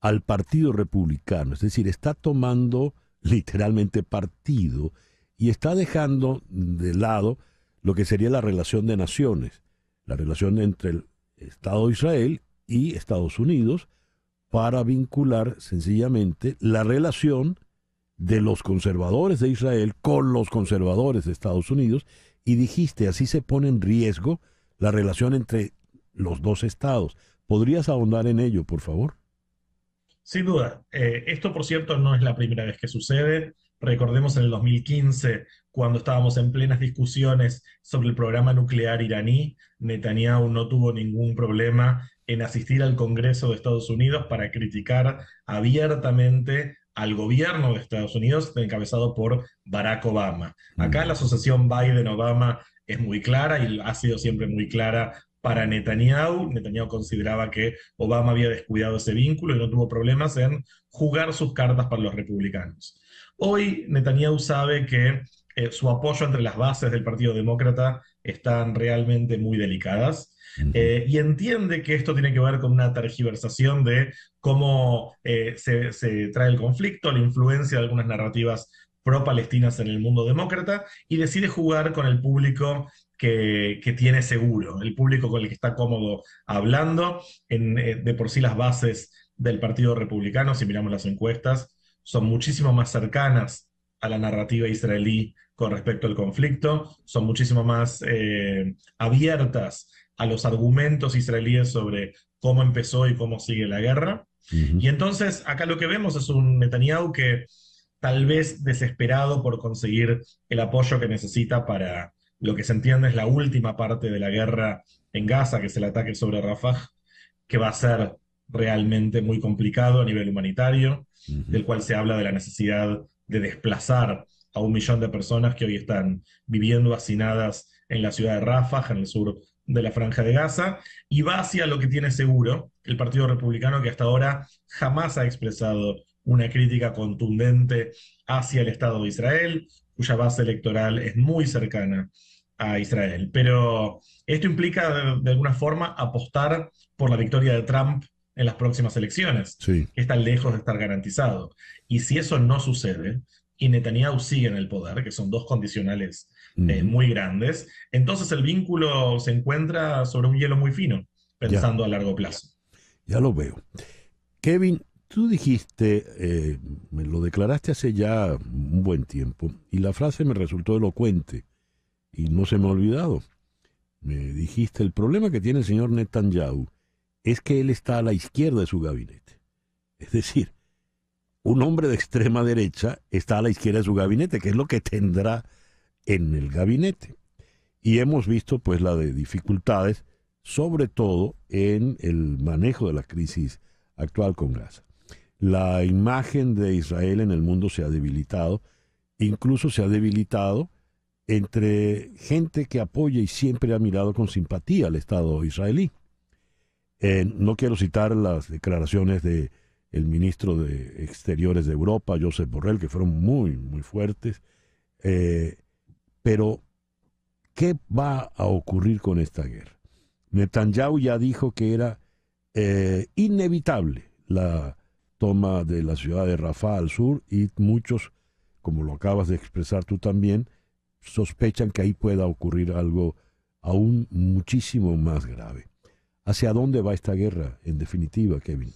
S2: al Partido Republicano, es decir, está tomando literalmente partido y está dejando de lado lo que sería la relación de naciones, la relación entre el Estado de Israel y Estados Unidos, para vincular sencillamente la relación de los conservadores de Israel con los conservadores de Estados Unidos y dijiste, así se pone en riesgo la relación entre los dos estados. ¿Podrías ahondar en ello, por favor?
S10: Sin duda. Eh, esto, por cierto, no es la primera vez que sucede. Recordemos en el 2015, cuando estábamos en plenas discusiones sobre el programa nuclear iraní, Netanyahu no tuvo ningún problema en asistir al Congreso de Estados Unidos para criticar abiertamente al gobierno de Estados Unidos encabezado por Barack Obama. Mm. Acá la asociación Biden-Obama es muy clara y ha sido siempre muy clara para Netanyahu. Netanyahu consideraba que Obama había descuidado ese vínculo y no tuvo problemas en jugar sus cartas para los republicanos. Hoy Netanyahu sabe que eh, su apoyo entre las bases del Partido Demócrata están realmente muy delicadas eh, y entiende que esto tiene que ver con una tergiversación de cómo eh, se, trae el conflicto, la influencia de algunas narrativas pro-palestinas en el mundo demócrata y decide jugar con el público que, tiene seguro, el público con el que está cómodo hablando. Eh, de por sí las bases del Partido Republicano, si miramos las encuestas, son muchísimo más cercanas a la narrativa israelí con respecto al conflicto, son muchísimo más abiertas a los argumentos israelíes sobre cómo empezó y cómo sigue la guerra. Y entonces acá lo que vemos es un Netanyahu que tal vez desesperado por conseguir el apoyo que necesita para lo que se entiende es la última parte de la guerra en Gaza, que es el ataque sobre Rafah, que va a ser realmente muy complicado a nivel humanitario, del cual se habla de la necesidad de desplazar a un millón de personas que hoy están viviendo hacinadas en la ciudad de Rafah, en el sur de la Franja de Gaza y va hacia lo que tiene seguro el Partido Republicano, que hasta ahora jamás ha expresado una crítica contundente hacia el Estado de Israel, cuya base electoral es muy cercana a Israel. Pero esto implica, de, alguna forma, apostar por la victoria de Trump en las próximas elecciones, que está lejos de estar garantizado. Y si eso no sucede, y Netanyahu sigue en el poder, que son dos condicionales eh, muy grandes. Entonces el vínculo se encuentra sobre un hielo muy fino, pensando a largo plazo.
S2: Ya lo veo. Kevin, tú dijiste, eh, me lo declaraste hace ya un buen tiempo, y la frase me resultó elocuente y no se me ha olvidado. Me dijiste, el problema que tiene el señor Netanyahu es que él está a la izquierda de su gabinete. Es decir, un hombre de extrema derecha está a la izquierda de su gabinete, que es lo que tendrá en el gabinete. Y hemos visto pues la de dificultades, sobre todo en el manejo de la crisis actual con Gaza. La imagen de Israel en el mundo se ha debilitado, incluso se ha debilitado entre gente que apoya y siempre ha mirado con simpatía al Estado israelí. no quiero citar las declaraciones de el ministro de Exteriores de Europa, Josep Borrell, que fueron muy, muy fuertes. Eh, pero, ¿qué va a ocurrir con esta guerra? Netanyahu ya dijo que era eh, inevitable la toma de la ciudad de Rafah al sur y muchos, como lo acabas de expresar tú también, sospechan que ahí pueda ocurrir algo aún muchísimo más grave. ¿Hacia dónde va esta guerra, en definitiva, Kevin?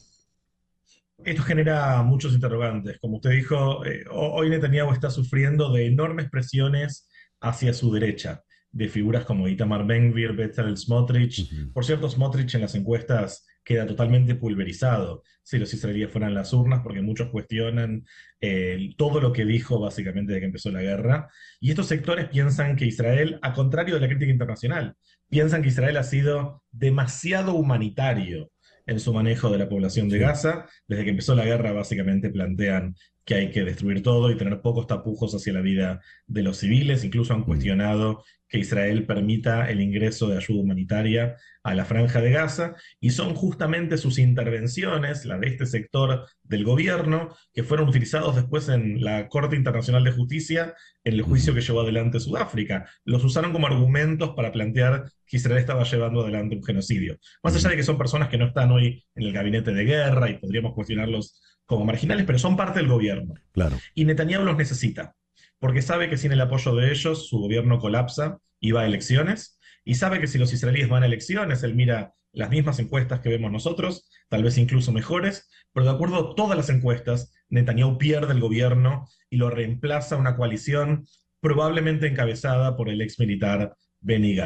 S10: Esto genera muchos interrogantes. Como usted dijo, eh, hoy Netanyahu está sufriendo de enormes presiones hacia su derecha, de figuras como Itamar Benvir, Bethel Smotrich. Por cierto, Smotrich en las encuestas queda totalmente pulverizado si los israelíes fueran las urnas, porque muchos cuestionan eh, todo lo que dijo básicamente desde que empezó la guerra. Y estos sectores piensan que Israel, a contrario de la crítica internacional, piensan que Israel ha sido demasiado humanitario en su manejo de la población de Gaza. Desde que empezó la guerra, básicamente plantean que hay que destruir todo y tener pocos tapujos hacia la vida de los civiles. Incluso han mm. cuestionado que Israel permita el ingreso de ayuda humanitaria a la franja de Gaza. Y son justamente sus intervenciones, las de este sector del gobierno, que fueron utilizados después en la Corte Internacional de Justicia en el mm. juicio que llevó adelante Sudáfrica. Los usaron como argumentos para plantear que Israel estaba llevando adelante un genocidio. Más mm. allá de que son personas que no están hoy en el gabinete de guerra y podríamos cuestionarlos como marginales, pero son parte del gobierno. Claro. Y Netanyahu los necesita, porque sabe que sin el apoyo de ellos su gobierno colapsa y va a elecciones, y sabe que si los israelíes van a elecciones, él mira las mismas encuestas que vemos nosotros, tal vez incluso mejores, pero de acuerdo a todas las encuestas, Netanyahu pierde el gobierno y lo reemplaza una coalición probablemente encabezada por el ex militar Benny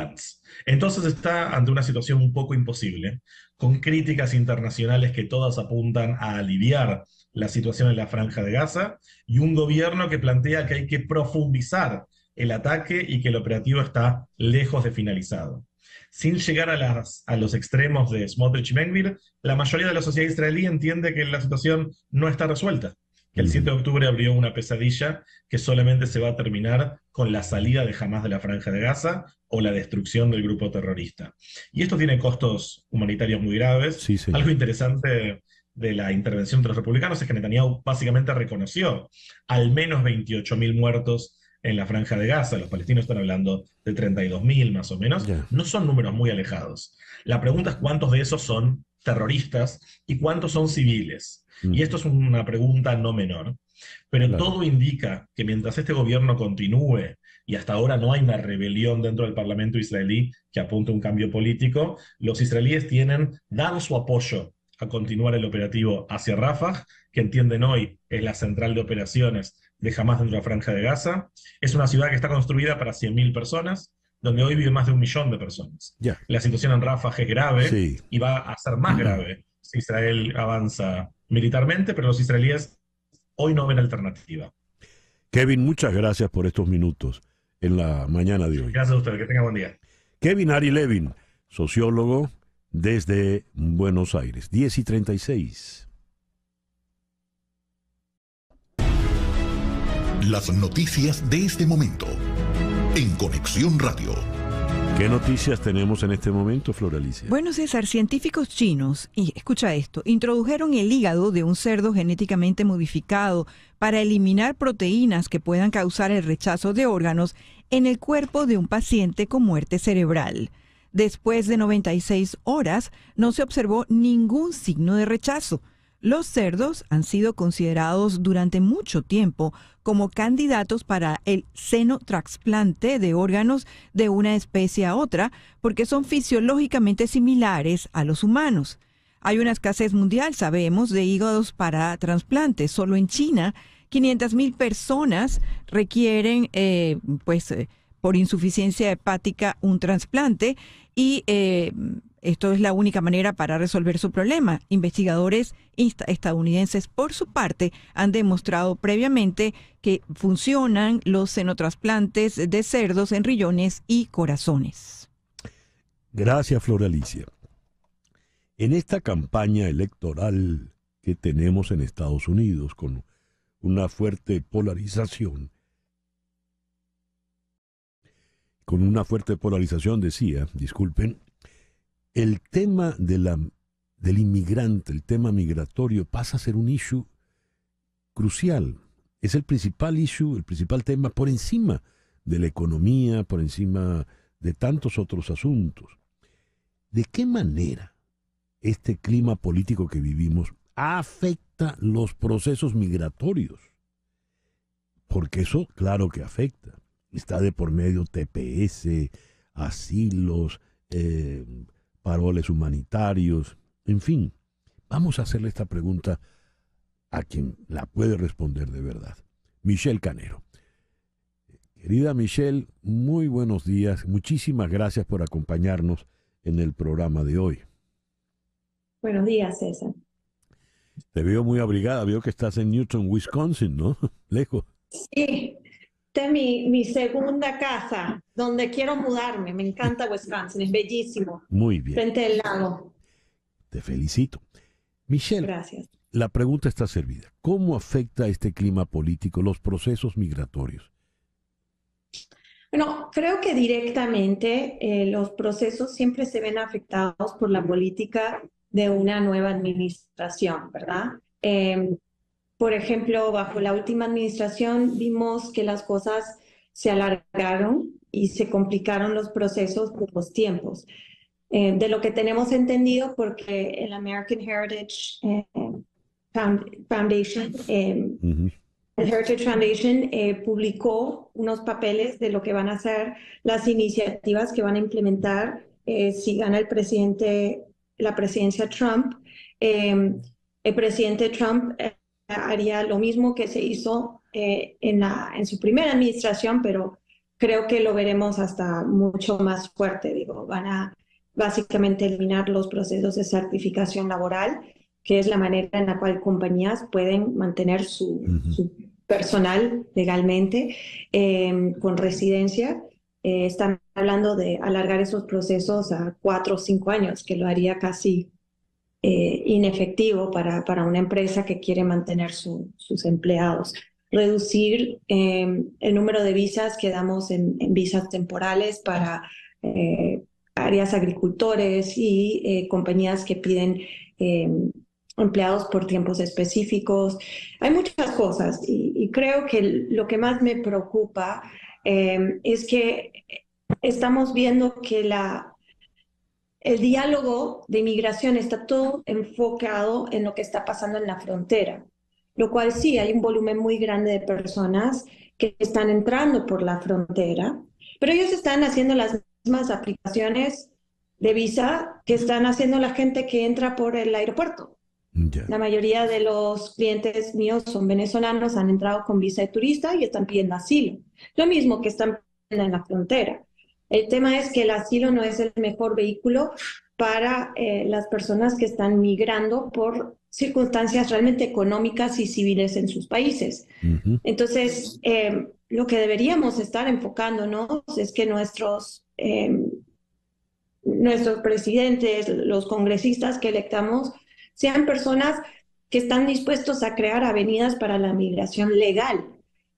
S10: Entonces está ante una situación un poco imposible, con críticas internacionales que todas apuntan a aliviar la situación en la franja de Gaza y un gobierno que plantea que hay que profundizar el ataque y que el operativo está lejos de finalizado. Sin llegar a, los extremos de Smotrich y la mayoría de la sociedad israelí entiende que la situación no está resuelta el 7 de octubre abrió una pesadilla que solamente se va a terminar con la salida de Hamas de la Franja de Gaza o la destrucción del grupo terrorista. Y esto tiene costos humanitarios muy graves. Algo interesante de la intervención de los republicanos es que Netanyahu básicamente reconoció al menos 28.000 muertos en la franja de Gaza, los palestinos están hablando de 32.000 más o menos, no son números muy alejados. La pregunta es cuántos de esos son terroristas y cuántos son civiles. Y esto es una pregunta no menor. Pero todo indica que mientras este gobierno continúe, y hasta ahora no hay una rebelión dentro del Parlamento israelí que apunte a un cambio político, los israelíes tienen dado su apoyo a continuar el operativo hacia Rafah, que entienden hoy es la central de operaciones de Hamas dentro de la franja de Gaza. Es una ciudad que está construida para 100.000 personas, donde hoy vive más de un millón de personas. La situación en Rafah es grave y va a ser más grave si Israel avanza militarmente, pero los israelíes hoy no ven alternativa.
S2: Kevin, muchas gracias por estos minutos en la mañana de hoy.
S10: Gracias a usted, que tenga buen día.
S2: Kevin Ari Levin, sociólogo desde Buenos Aires, 10 y 36. Las noticias de este momento en Conexión Radio. ¿Qué noticias tenemos en este momento, Alicia?
S3: Bueno, César, científicos chinos, y escucha esto, introdujeron el hígado de un cerdo genéticamente modificado para eliminar proteínas que puedan causar el rechazo de órganos en el cuerpo de un paciente con muerte cerebral. Después de 96 horas, no se observó ningún signo de rechazo. Los cerdos han sido considerados durante mucho tiempo como candidatos para el seno de órganos de una especie a otra porque son fisiológicamente similares a los humanos. Hay una escasez mundial, sabemos, de hígados para trasplantes. Solo en China, 500.000 personas requieren, eh, pues, eh, por insuficiencia hepática, un trasplante y eh, esto es la única manera para resolver su problema. Investigadores estadounidenses, por su parte, han demostrado previamente que funcionan los xenotrasplantes de cerdos en rillones y corazones.
S2: Gracias, Flor Alicia. En esta campaña electoral que tenemos en Estados Unidos con una fuerte polarización, con una fuerte polarización, decía, disculpen, el tema del inmigrante, el tema migratorio, pasa a ser un issue crucial. Es el principal issue, el principal tema por encima de la economía, por encima de tantos otros asuntos. ¿De qué manera este clima político que vivimos afecta los procesos migratorios? Porque eso, claro que afecta. Está de por medio TPS, asilos, eh, paroles humanitarios, en fin. Vamos a hacerle esta pregunta a quien la puede responder de verdad. Michelle Canero. Querida Michelle, muy buenos días. Muchísimas gracias por acompañarnos en el programa de hoy.
S5: Buenos días, César.
S2: Te veo muy abrigada. Veo que estás en Newton, Wisconsin, ¿no? Lejos.
S5: Sí, mi, mi, segunda casa, donde quiero mudarme. Me encanta Wisconsin, es bellísimo.
S2: Muy bien. Frente
S5: al lago.
S2: Te felicito. Michelle. Gracias. La pregunta está servida. ¿Cómo afecta este clima político los procesos migratorios?
S5: Bueno, creo que directamente eh, los procesos siempre se ven afectados por la política de una nueva administración, ¿verdad? Em, por ejemplo, bajo la última administración vimos que las cosas se alargaron y se complicaron los procesos por los tiempos. Eh, de lo que tenemos entendido, porque el American Heritage eh, Foundation, em, Heritage Foundation eh, publicó unos papeles de lo que van a ser las iniciativas que van a implementar si gana el presidente, la presidencia Trump. Em, el presidente Trump haría lo mismo que se hizo eh, en, la, en su primera administración, pero creo que lo veremos hasta mucho más fuerte. Digo, van a básicamente eliminar los procesos de certificación laboral, que es la manera en la cual compañías pueden mantener su, personal legalmente eh, con residencia. Eh, están hablando de alargar esos procesos a cuatro o cinco años, que lo haría casi eh, inefectivo para, para, una empresa que quiere mantener sus empleados. Reducir em, el número de visas que damos en, visas temporales para eh, áreas agricultores y eh, compañías que piden em, empleados por tiempos específicos. Hay muchas cosas y creo que lo que más me preocupa em, es que estamos viendo que la el diálogo de inmigración está todo enfocado en lo que está pasando en la frontera, lo cual sí, hay un volumen muy grande de personas que están entrando por la frontera, pero ellos están haciendo las mismas aplicaciones de visa que están haciendo la gente que entra por el aeropuerto. La mayoría de los clientes míos son venezolanos, han entrado con visa de turista y están pidiendo asilo. Lo mismo que están en la frontera. El tema es que el asilo no es el mejor vehículo para eh, las personas que están migrando por circunstancias realmente económicas y civiles en sus países. Entonces, eh, lo que deberíamos estar enfocándonos es que nuestros, em, nuestros presidentes, los congresistas que electamos, sean personas que están dispuestos a crear avenidas para la migración legal,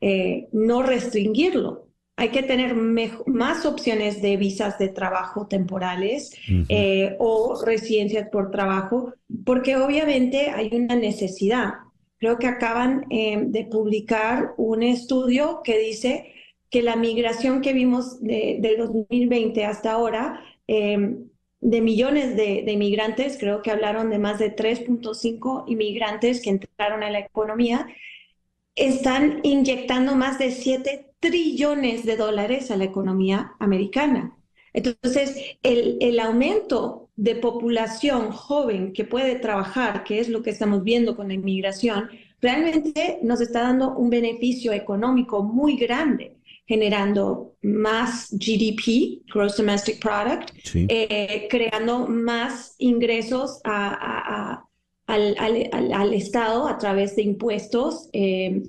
S5: eh, no restringirlo hay que tener más opciones de visas de trabajo temporales eh, o residencias por trabajo, porque obviamente hay una necesidad. Creo que acaban eh, de publicar un estudio que dice que la migración que vimos de, del 2020 hasta ahora, em, de millones de, de, inmigrantes, creo que hablaron de más de 3.5 inmigrantes que entraron a la economía, están inyectando más de 7 trillones de dólares a la economía americana. Entonces, el, aumento de población joven que puede trabajar, que es lo que estamos viendo con la inmigración, realmente nos está dando un beneficio económico muy grande, generando más GDP, Gross Domestic Product, eh, creando más ingresos al, Estado a través de impuestos. Eh.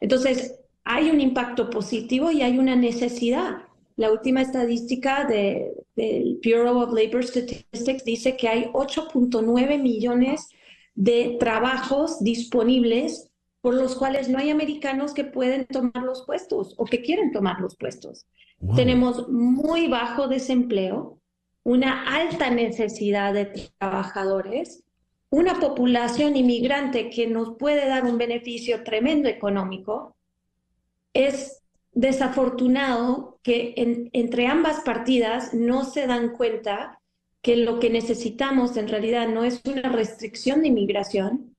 S5: entonces, hay un impacto positivo y hay una necesidad. La última estadística del Bureau of Labor Statistics dice que hay 8.9 millones de trabajos disponibles por los cuales no hay americanos que pueden tomar los puestos o que quieren tomar los puestos. Tenemos muy bajo desempleo, una alta necesidad de trabajadores, una población inmigrante que nos puede dar un beneficio tremendo económico es desafortunado que entre ambas partidas no se dan cuenta que lo que necesitamos en realidad no es una restricción de inmigración,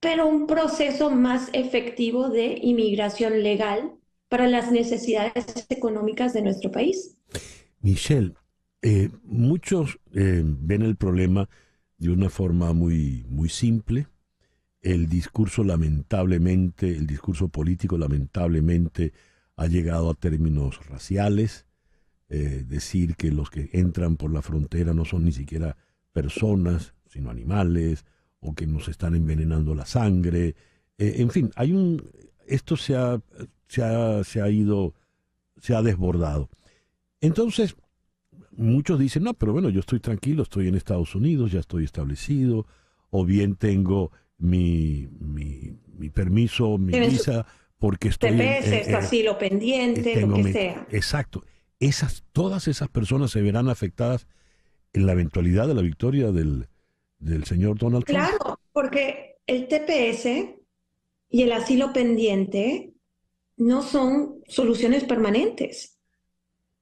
S5: pero un proceso más efectivo de inmigración legal para las necesidades económicas de nuestro país.
S2: Michelle, eh, muchos eh, ven el problema de una forma muy, muy simple, el discurso lamentablemente, el discurso político lamentablemente ha llegado a términos raciales, eh, decir que los que entran por la frontera no son ni siquiera personas, sino animales, o que nos están envenenando la sangre. Eh, en fin, hay un, esto se se se ha ido, se ha desbordado. Entonces, muchos dicen, no, pero bueno, yo estoy tranquilo, estoy en Estados Unidos, ya estoy establecido, o bien tengo mi, permiso, mi visa, porque estoy... TPS, en, eh, eh, asilo
S5: pendiente, este, lo que sea.
S2: Exacto. Esas, todas esas personas se verán afectadas en la eventualidad de la victoria del, del señor Donald Trump.
S5: Claro, porque el TPS y el asilo pendiente no son soluciones permanentes.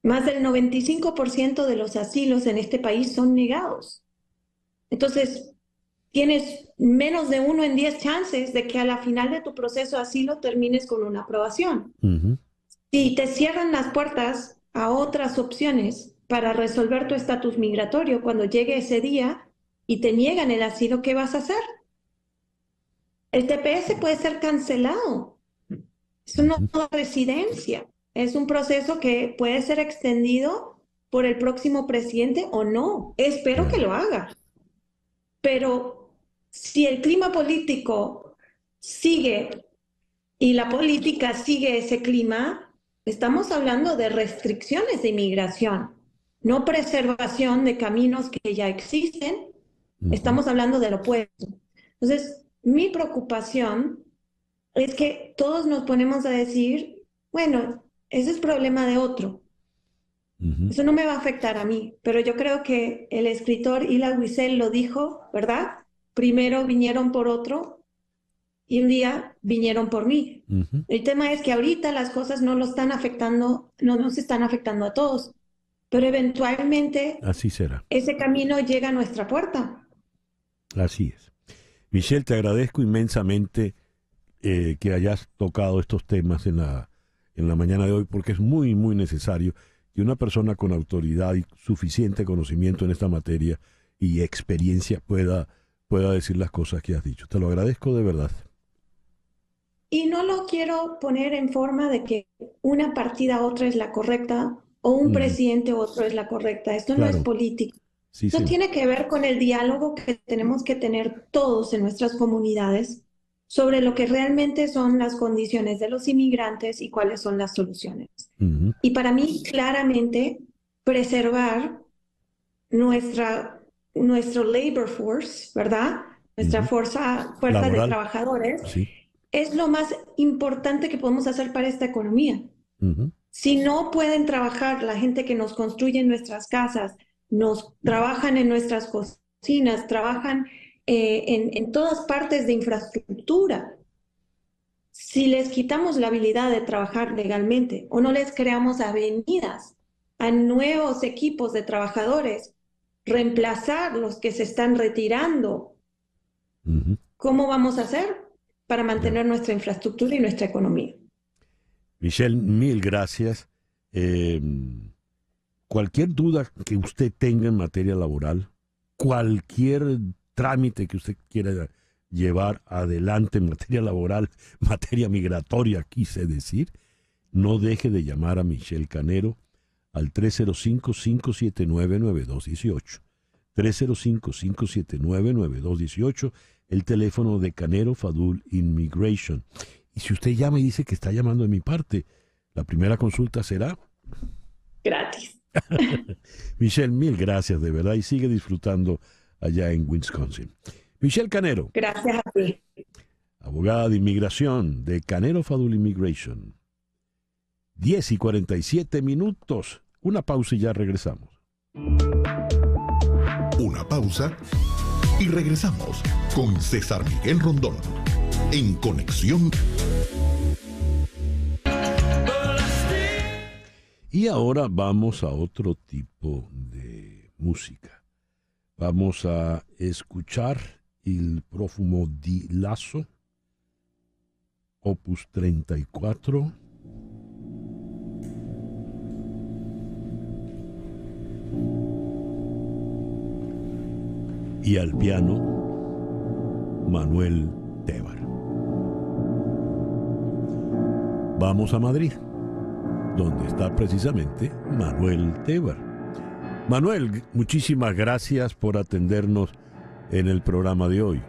S5: Más del 95% de los asilos en este país son negados. Entonces, tienes menos de uno en diez chances de que a la final de tu proceso de asilo termines con una aprobación. Si te cierran las puertas a otras opciones para resolver tu estatus migratorio cuando llegue ese día y te niegan el asilo, ¿qué vas a hacer? El TPS puede ser cancelado. es una residencia. Es un proceso que puede ser extendido por el próximo presidente o no. Espero que lo haga. Pero si el clima político sigue y la política sigue ese clima, estamos hablando de restricciones de inmigración, no preservación de caminos que ya existen, estamos hablando de lo opuesto. Entonces, mi preocupación es que todos nos ponemos a decir, bueno, ese es problema de otro. Eso no me va a afectar a mí, pero yo creo que el escritor Ila Wiesel lo dijo, ¿verdad? primero vinieron por otro y un día vinieron por mí. El tema es que ahorita las cosas no lo están afectando, no nos están afectando a todos, pero eventualmente Ese camino llega a nuestra puerta.
S2: Así es. Michelle, te agradezco inmensamente eh, que hayas tocado estos temas en la, en la mañana de hoy, porque es muy, muy necesario que una persona con autoridad y suficiente conocimiento en esta materia y experiencia pueda pueda decir las cosas que has dicho. Te lo agradezco de verdad.
S5: Y no lo quiero poner en forma de que una partida otra es la correcta o un mm. presidente presidente otro es la correcta. Esto no es político. Esto tiene que ver con el diálogo que tenemos que tener todos en nuestras comunidades sobre lo que realmente son las condiciones de los inmigrantes y cuáles son las soluciones. Y para mí, claramente, preservar nuestra nuestro labor force, ¿verdad? Nuestra fuerza, fuerza de trabajadores, es lo más importante que podemos hacer para esta economía. Si no pueden trabajar la gente que nos construye en nuestras casas, nos trabajan en nuestras cocinas, trabajan eh, en, en todas partes de infraestructura, si les quitamos la habilidad de trabajar legalmente o no les creamos avenidas a nuevos equipos de trabajadores reemplazar los que se están retirando. ¿Cómo vamos a hacer para mantener nuestra infraestructura y nuestra economía?
S2: Michelle, mil gracias. Em, cualquier duda que usted tenga en materia laboral, cualquier trámite que usted quiera llevar adelante en materia laboral, materia migratoria, quise decir, no deje de llamar a Michelle Canero al 305-579-9218. 305-579-9218, el teléfono de Canero Fadul Immigration. Y si usted llama y dice que está llamando de mi parte, la primera consulta será...
S4: Gratis.
S2: Michelle, mil gracias de verdad y sigue disfrutando allá en Wisconsin. Michelle Canero.
S4: Gracias a ti.
S2: Abogada de inmigración de Canero Fadul Immigration. 10 y 47 minutos. Una pausa y ya regresamos. Una pausa y regresamos con César Miguel Rondón en Conexión. Y ahora vamos a otro tipo de música. Vamos a escuchar el prófumo Di Lazo, opus 34 y al piano Manuel Tebar. Vamos a Madrid, donde está precisamente Manuel Tebar. Manuel, muchísimas gracias por atendernos en el programa de hoy.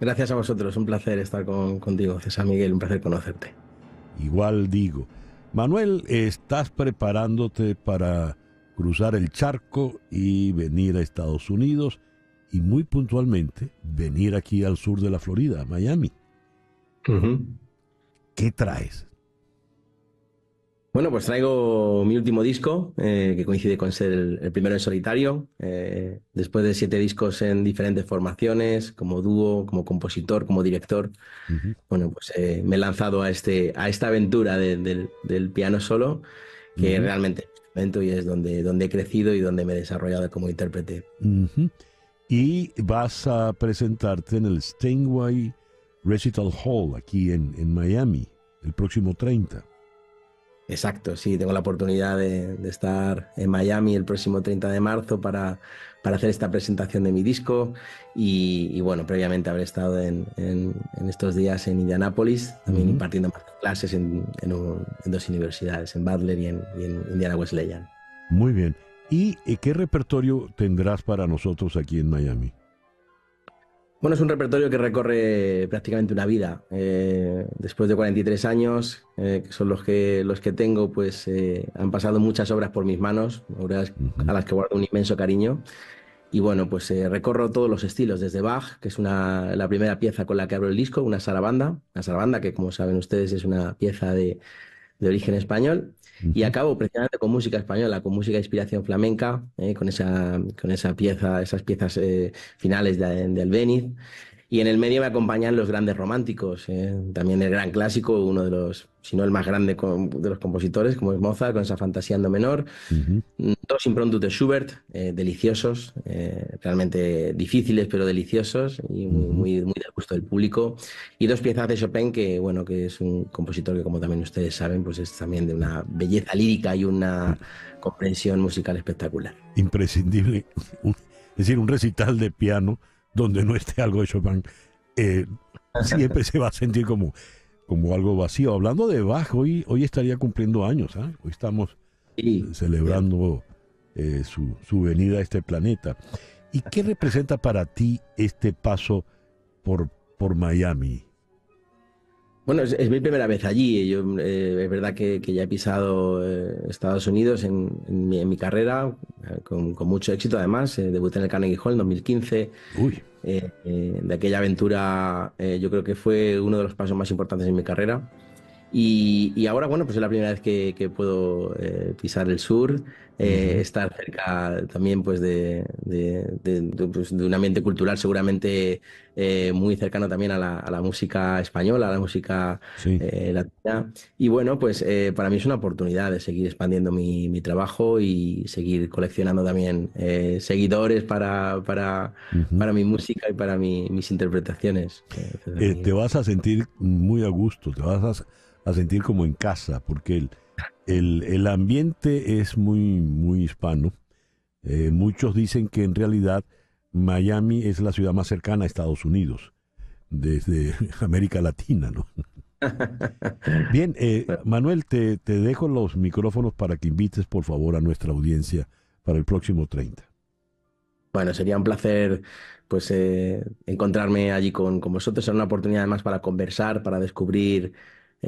S2: Gracias a vosotros, un placer estar contigo, César Miguel, un placer conocerte. Igual digo. Manuel, estás preparándote para cruzar el charco y venir a Estados Unidos y muy puntualmente venir aquí al sur de la Florida, Miami. ¿Qué traes? Bueno,
S11: pues traigo mi último disco, eh, que coincide con ser el, primero en solitario. Eh, después de siete discos en diferentes formaciones, como dúo, como compositor, como director, bueno, pues eh, me he lanzado a, este, a esta aventura del piano solo, que realmente es donde, donde he crecido y donde me he desarrollado como intérprete
S2: y vas a presentarte en el Stingway Recital Hall aquí en, Miami el próximo 30. Exacto,
S11: sí, tengo la oportunidad de, estar en Miami el próximo 30 de marzo para, para hacer esta presentación de mi disco y, bueno, previamente habré estado en, estos días en Indianápolis, también impartiendo clases en, en, dos universidades, en
S2: Butler y en, y Indiana Wesleyan. Muy bien. ¿Y eh, qué repertorio tendrás para nosotros aquí en Miami?
S11: Bueno, es un repertorio que recorre prácticamente una vida. Eh, después de 43 años, eh, que son los que, los que tengo, pues han pasado muchas obras por mis manos, obras a las que guardo un inmenso cariño. Y bueno, pues recorro todos los estilos, desde Bach, que es una, la primera pieza con la que abro el disco, una sarabanda, una sarabanda que como saben ustedes es una pieza de, de origen español y acabo precisamente con música española, con música de inspiración flamenca, eh, con, esa, con esa pieza, esas piezas eh, finales del Beniz, y en el medio me acompañan los grandes románticos, ¿eh? también el gran clásico, uno de los, si no el más grande de los compositores, como es Mozart, con esa fantasía en do menor. Mm, dos impromptus de Schubert, eh, deliciosos, eh, realmente difíciles, pero deliciosos, y muy, muy, del gusto del público. Y dos piezas de Chopin, que bueno, que es un compositor que como también ustedes saben, pues es también de una belleza lírica y una comprensión musical espectacular.
S2: Imprescindible, es decir, un recital de piano donde no esté algo de Chopin, eh, siempre se va a sentir como, como algo vacío. Hablando de Bach, hoy, hoy estaría cumpliendo años, ¿ah? hoy estamos eh, celebrando eh, su, su, venida a este planeta. ¿Y qué representa para ti este paso por, por Miami?
S11: Bueno, es, mi primera vez allí. Yo, eh, es verdad que, ya he pisado eh, Estados Unidos en, mi, carrera, eh, con, mucho éxito además. debuté en el Carnegie Hall en 2015. de aquella aventura, yo creo que fue uno de los pasos más importantes en mi carrera. Y, ahora, bueno, pues es la primera vez que, puedo eh, pisar el sur, eh, estar cerca también pues, pues de, un ambiente cultural seguramente eh, muy cercano también a la, música española, a la música latina. Y bueno, pues para mí es una oportunidad de seguir expandiendo mi, trabajo y seguir coleccionando también seguidores para, mi música y para mis interpretaciones. te
S2: vas a sentir muy a gusto, te vas a a sentir como en casa, porque el, el, ambiente es muy, muy hispano. Eh, muchos dicen que en realidad Miami es la ciudad más cercana a Estados Unidos, desde América Latina, ¿no? Bien, eh, Manuel, te, dejo los micrófonos para que invites, por favor, a nuestra audiencia para el próximo 30.
S11: Bueno, sería un placer pues eh, encontrarme allí con, con vosotros. Será una oportunidad además para conversar, para descubrir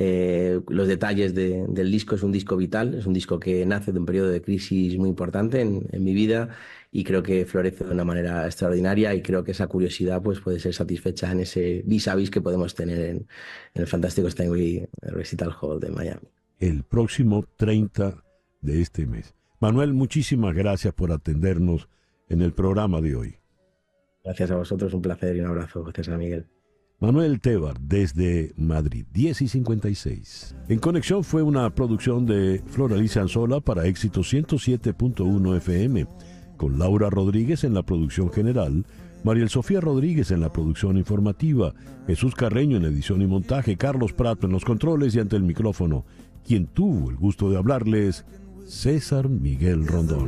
S11: eh, los detalles del disco. Es un disco vital, es un disco que nace de un periodo de crisis muy importante en, mi vida y creo que florece de una manera extraordinaria y creo que esa curiosidad pues, puede ser satisfecha en ese vis a vis que podemos tener
S2: en, el fantástico Steinway Recital Hall de Miami. El próximo 30 de este mes. Manuel, muchísimas gracias por atendernos en el programa de hoy.
S11: Gracias a vosotros, un placer y un abrazo. Gracias a Miguel.
S2: Manuel Tebar desde Madrid, 10 y 56. En Conexión fue una producción de Alicia Anzola para éxito 107.1 FM, con Laura Rodríguez en la producción general, Mariel Sofía Rodríguez en la producción informativa, Jesús Carreño en edición y montaje, Carlos Prato en los controles y ante el micrófono, quien tuvo el gusto de hablarles, César Miguel Rondón.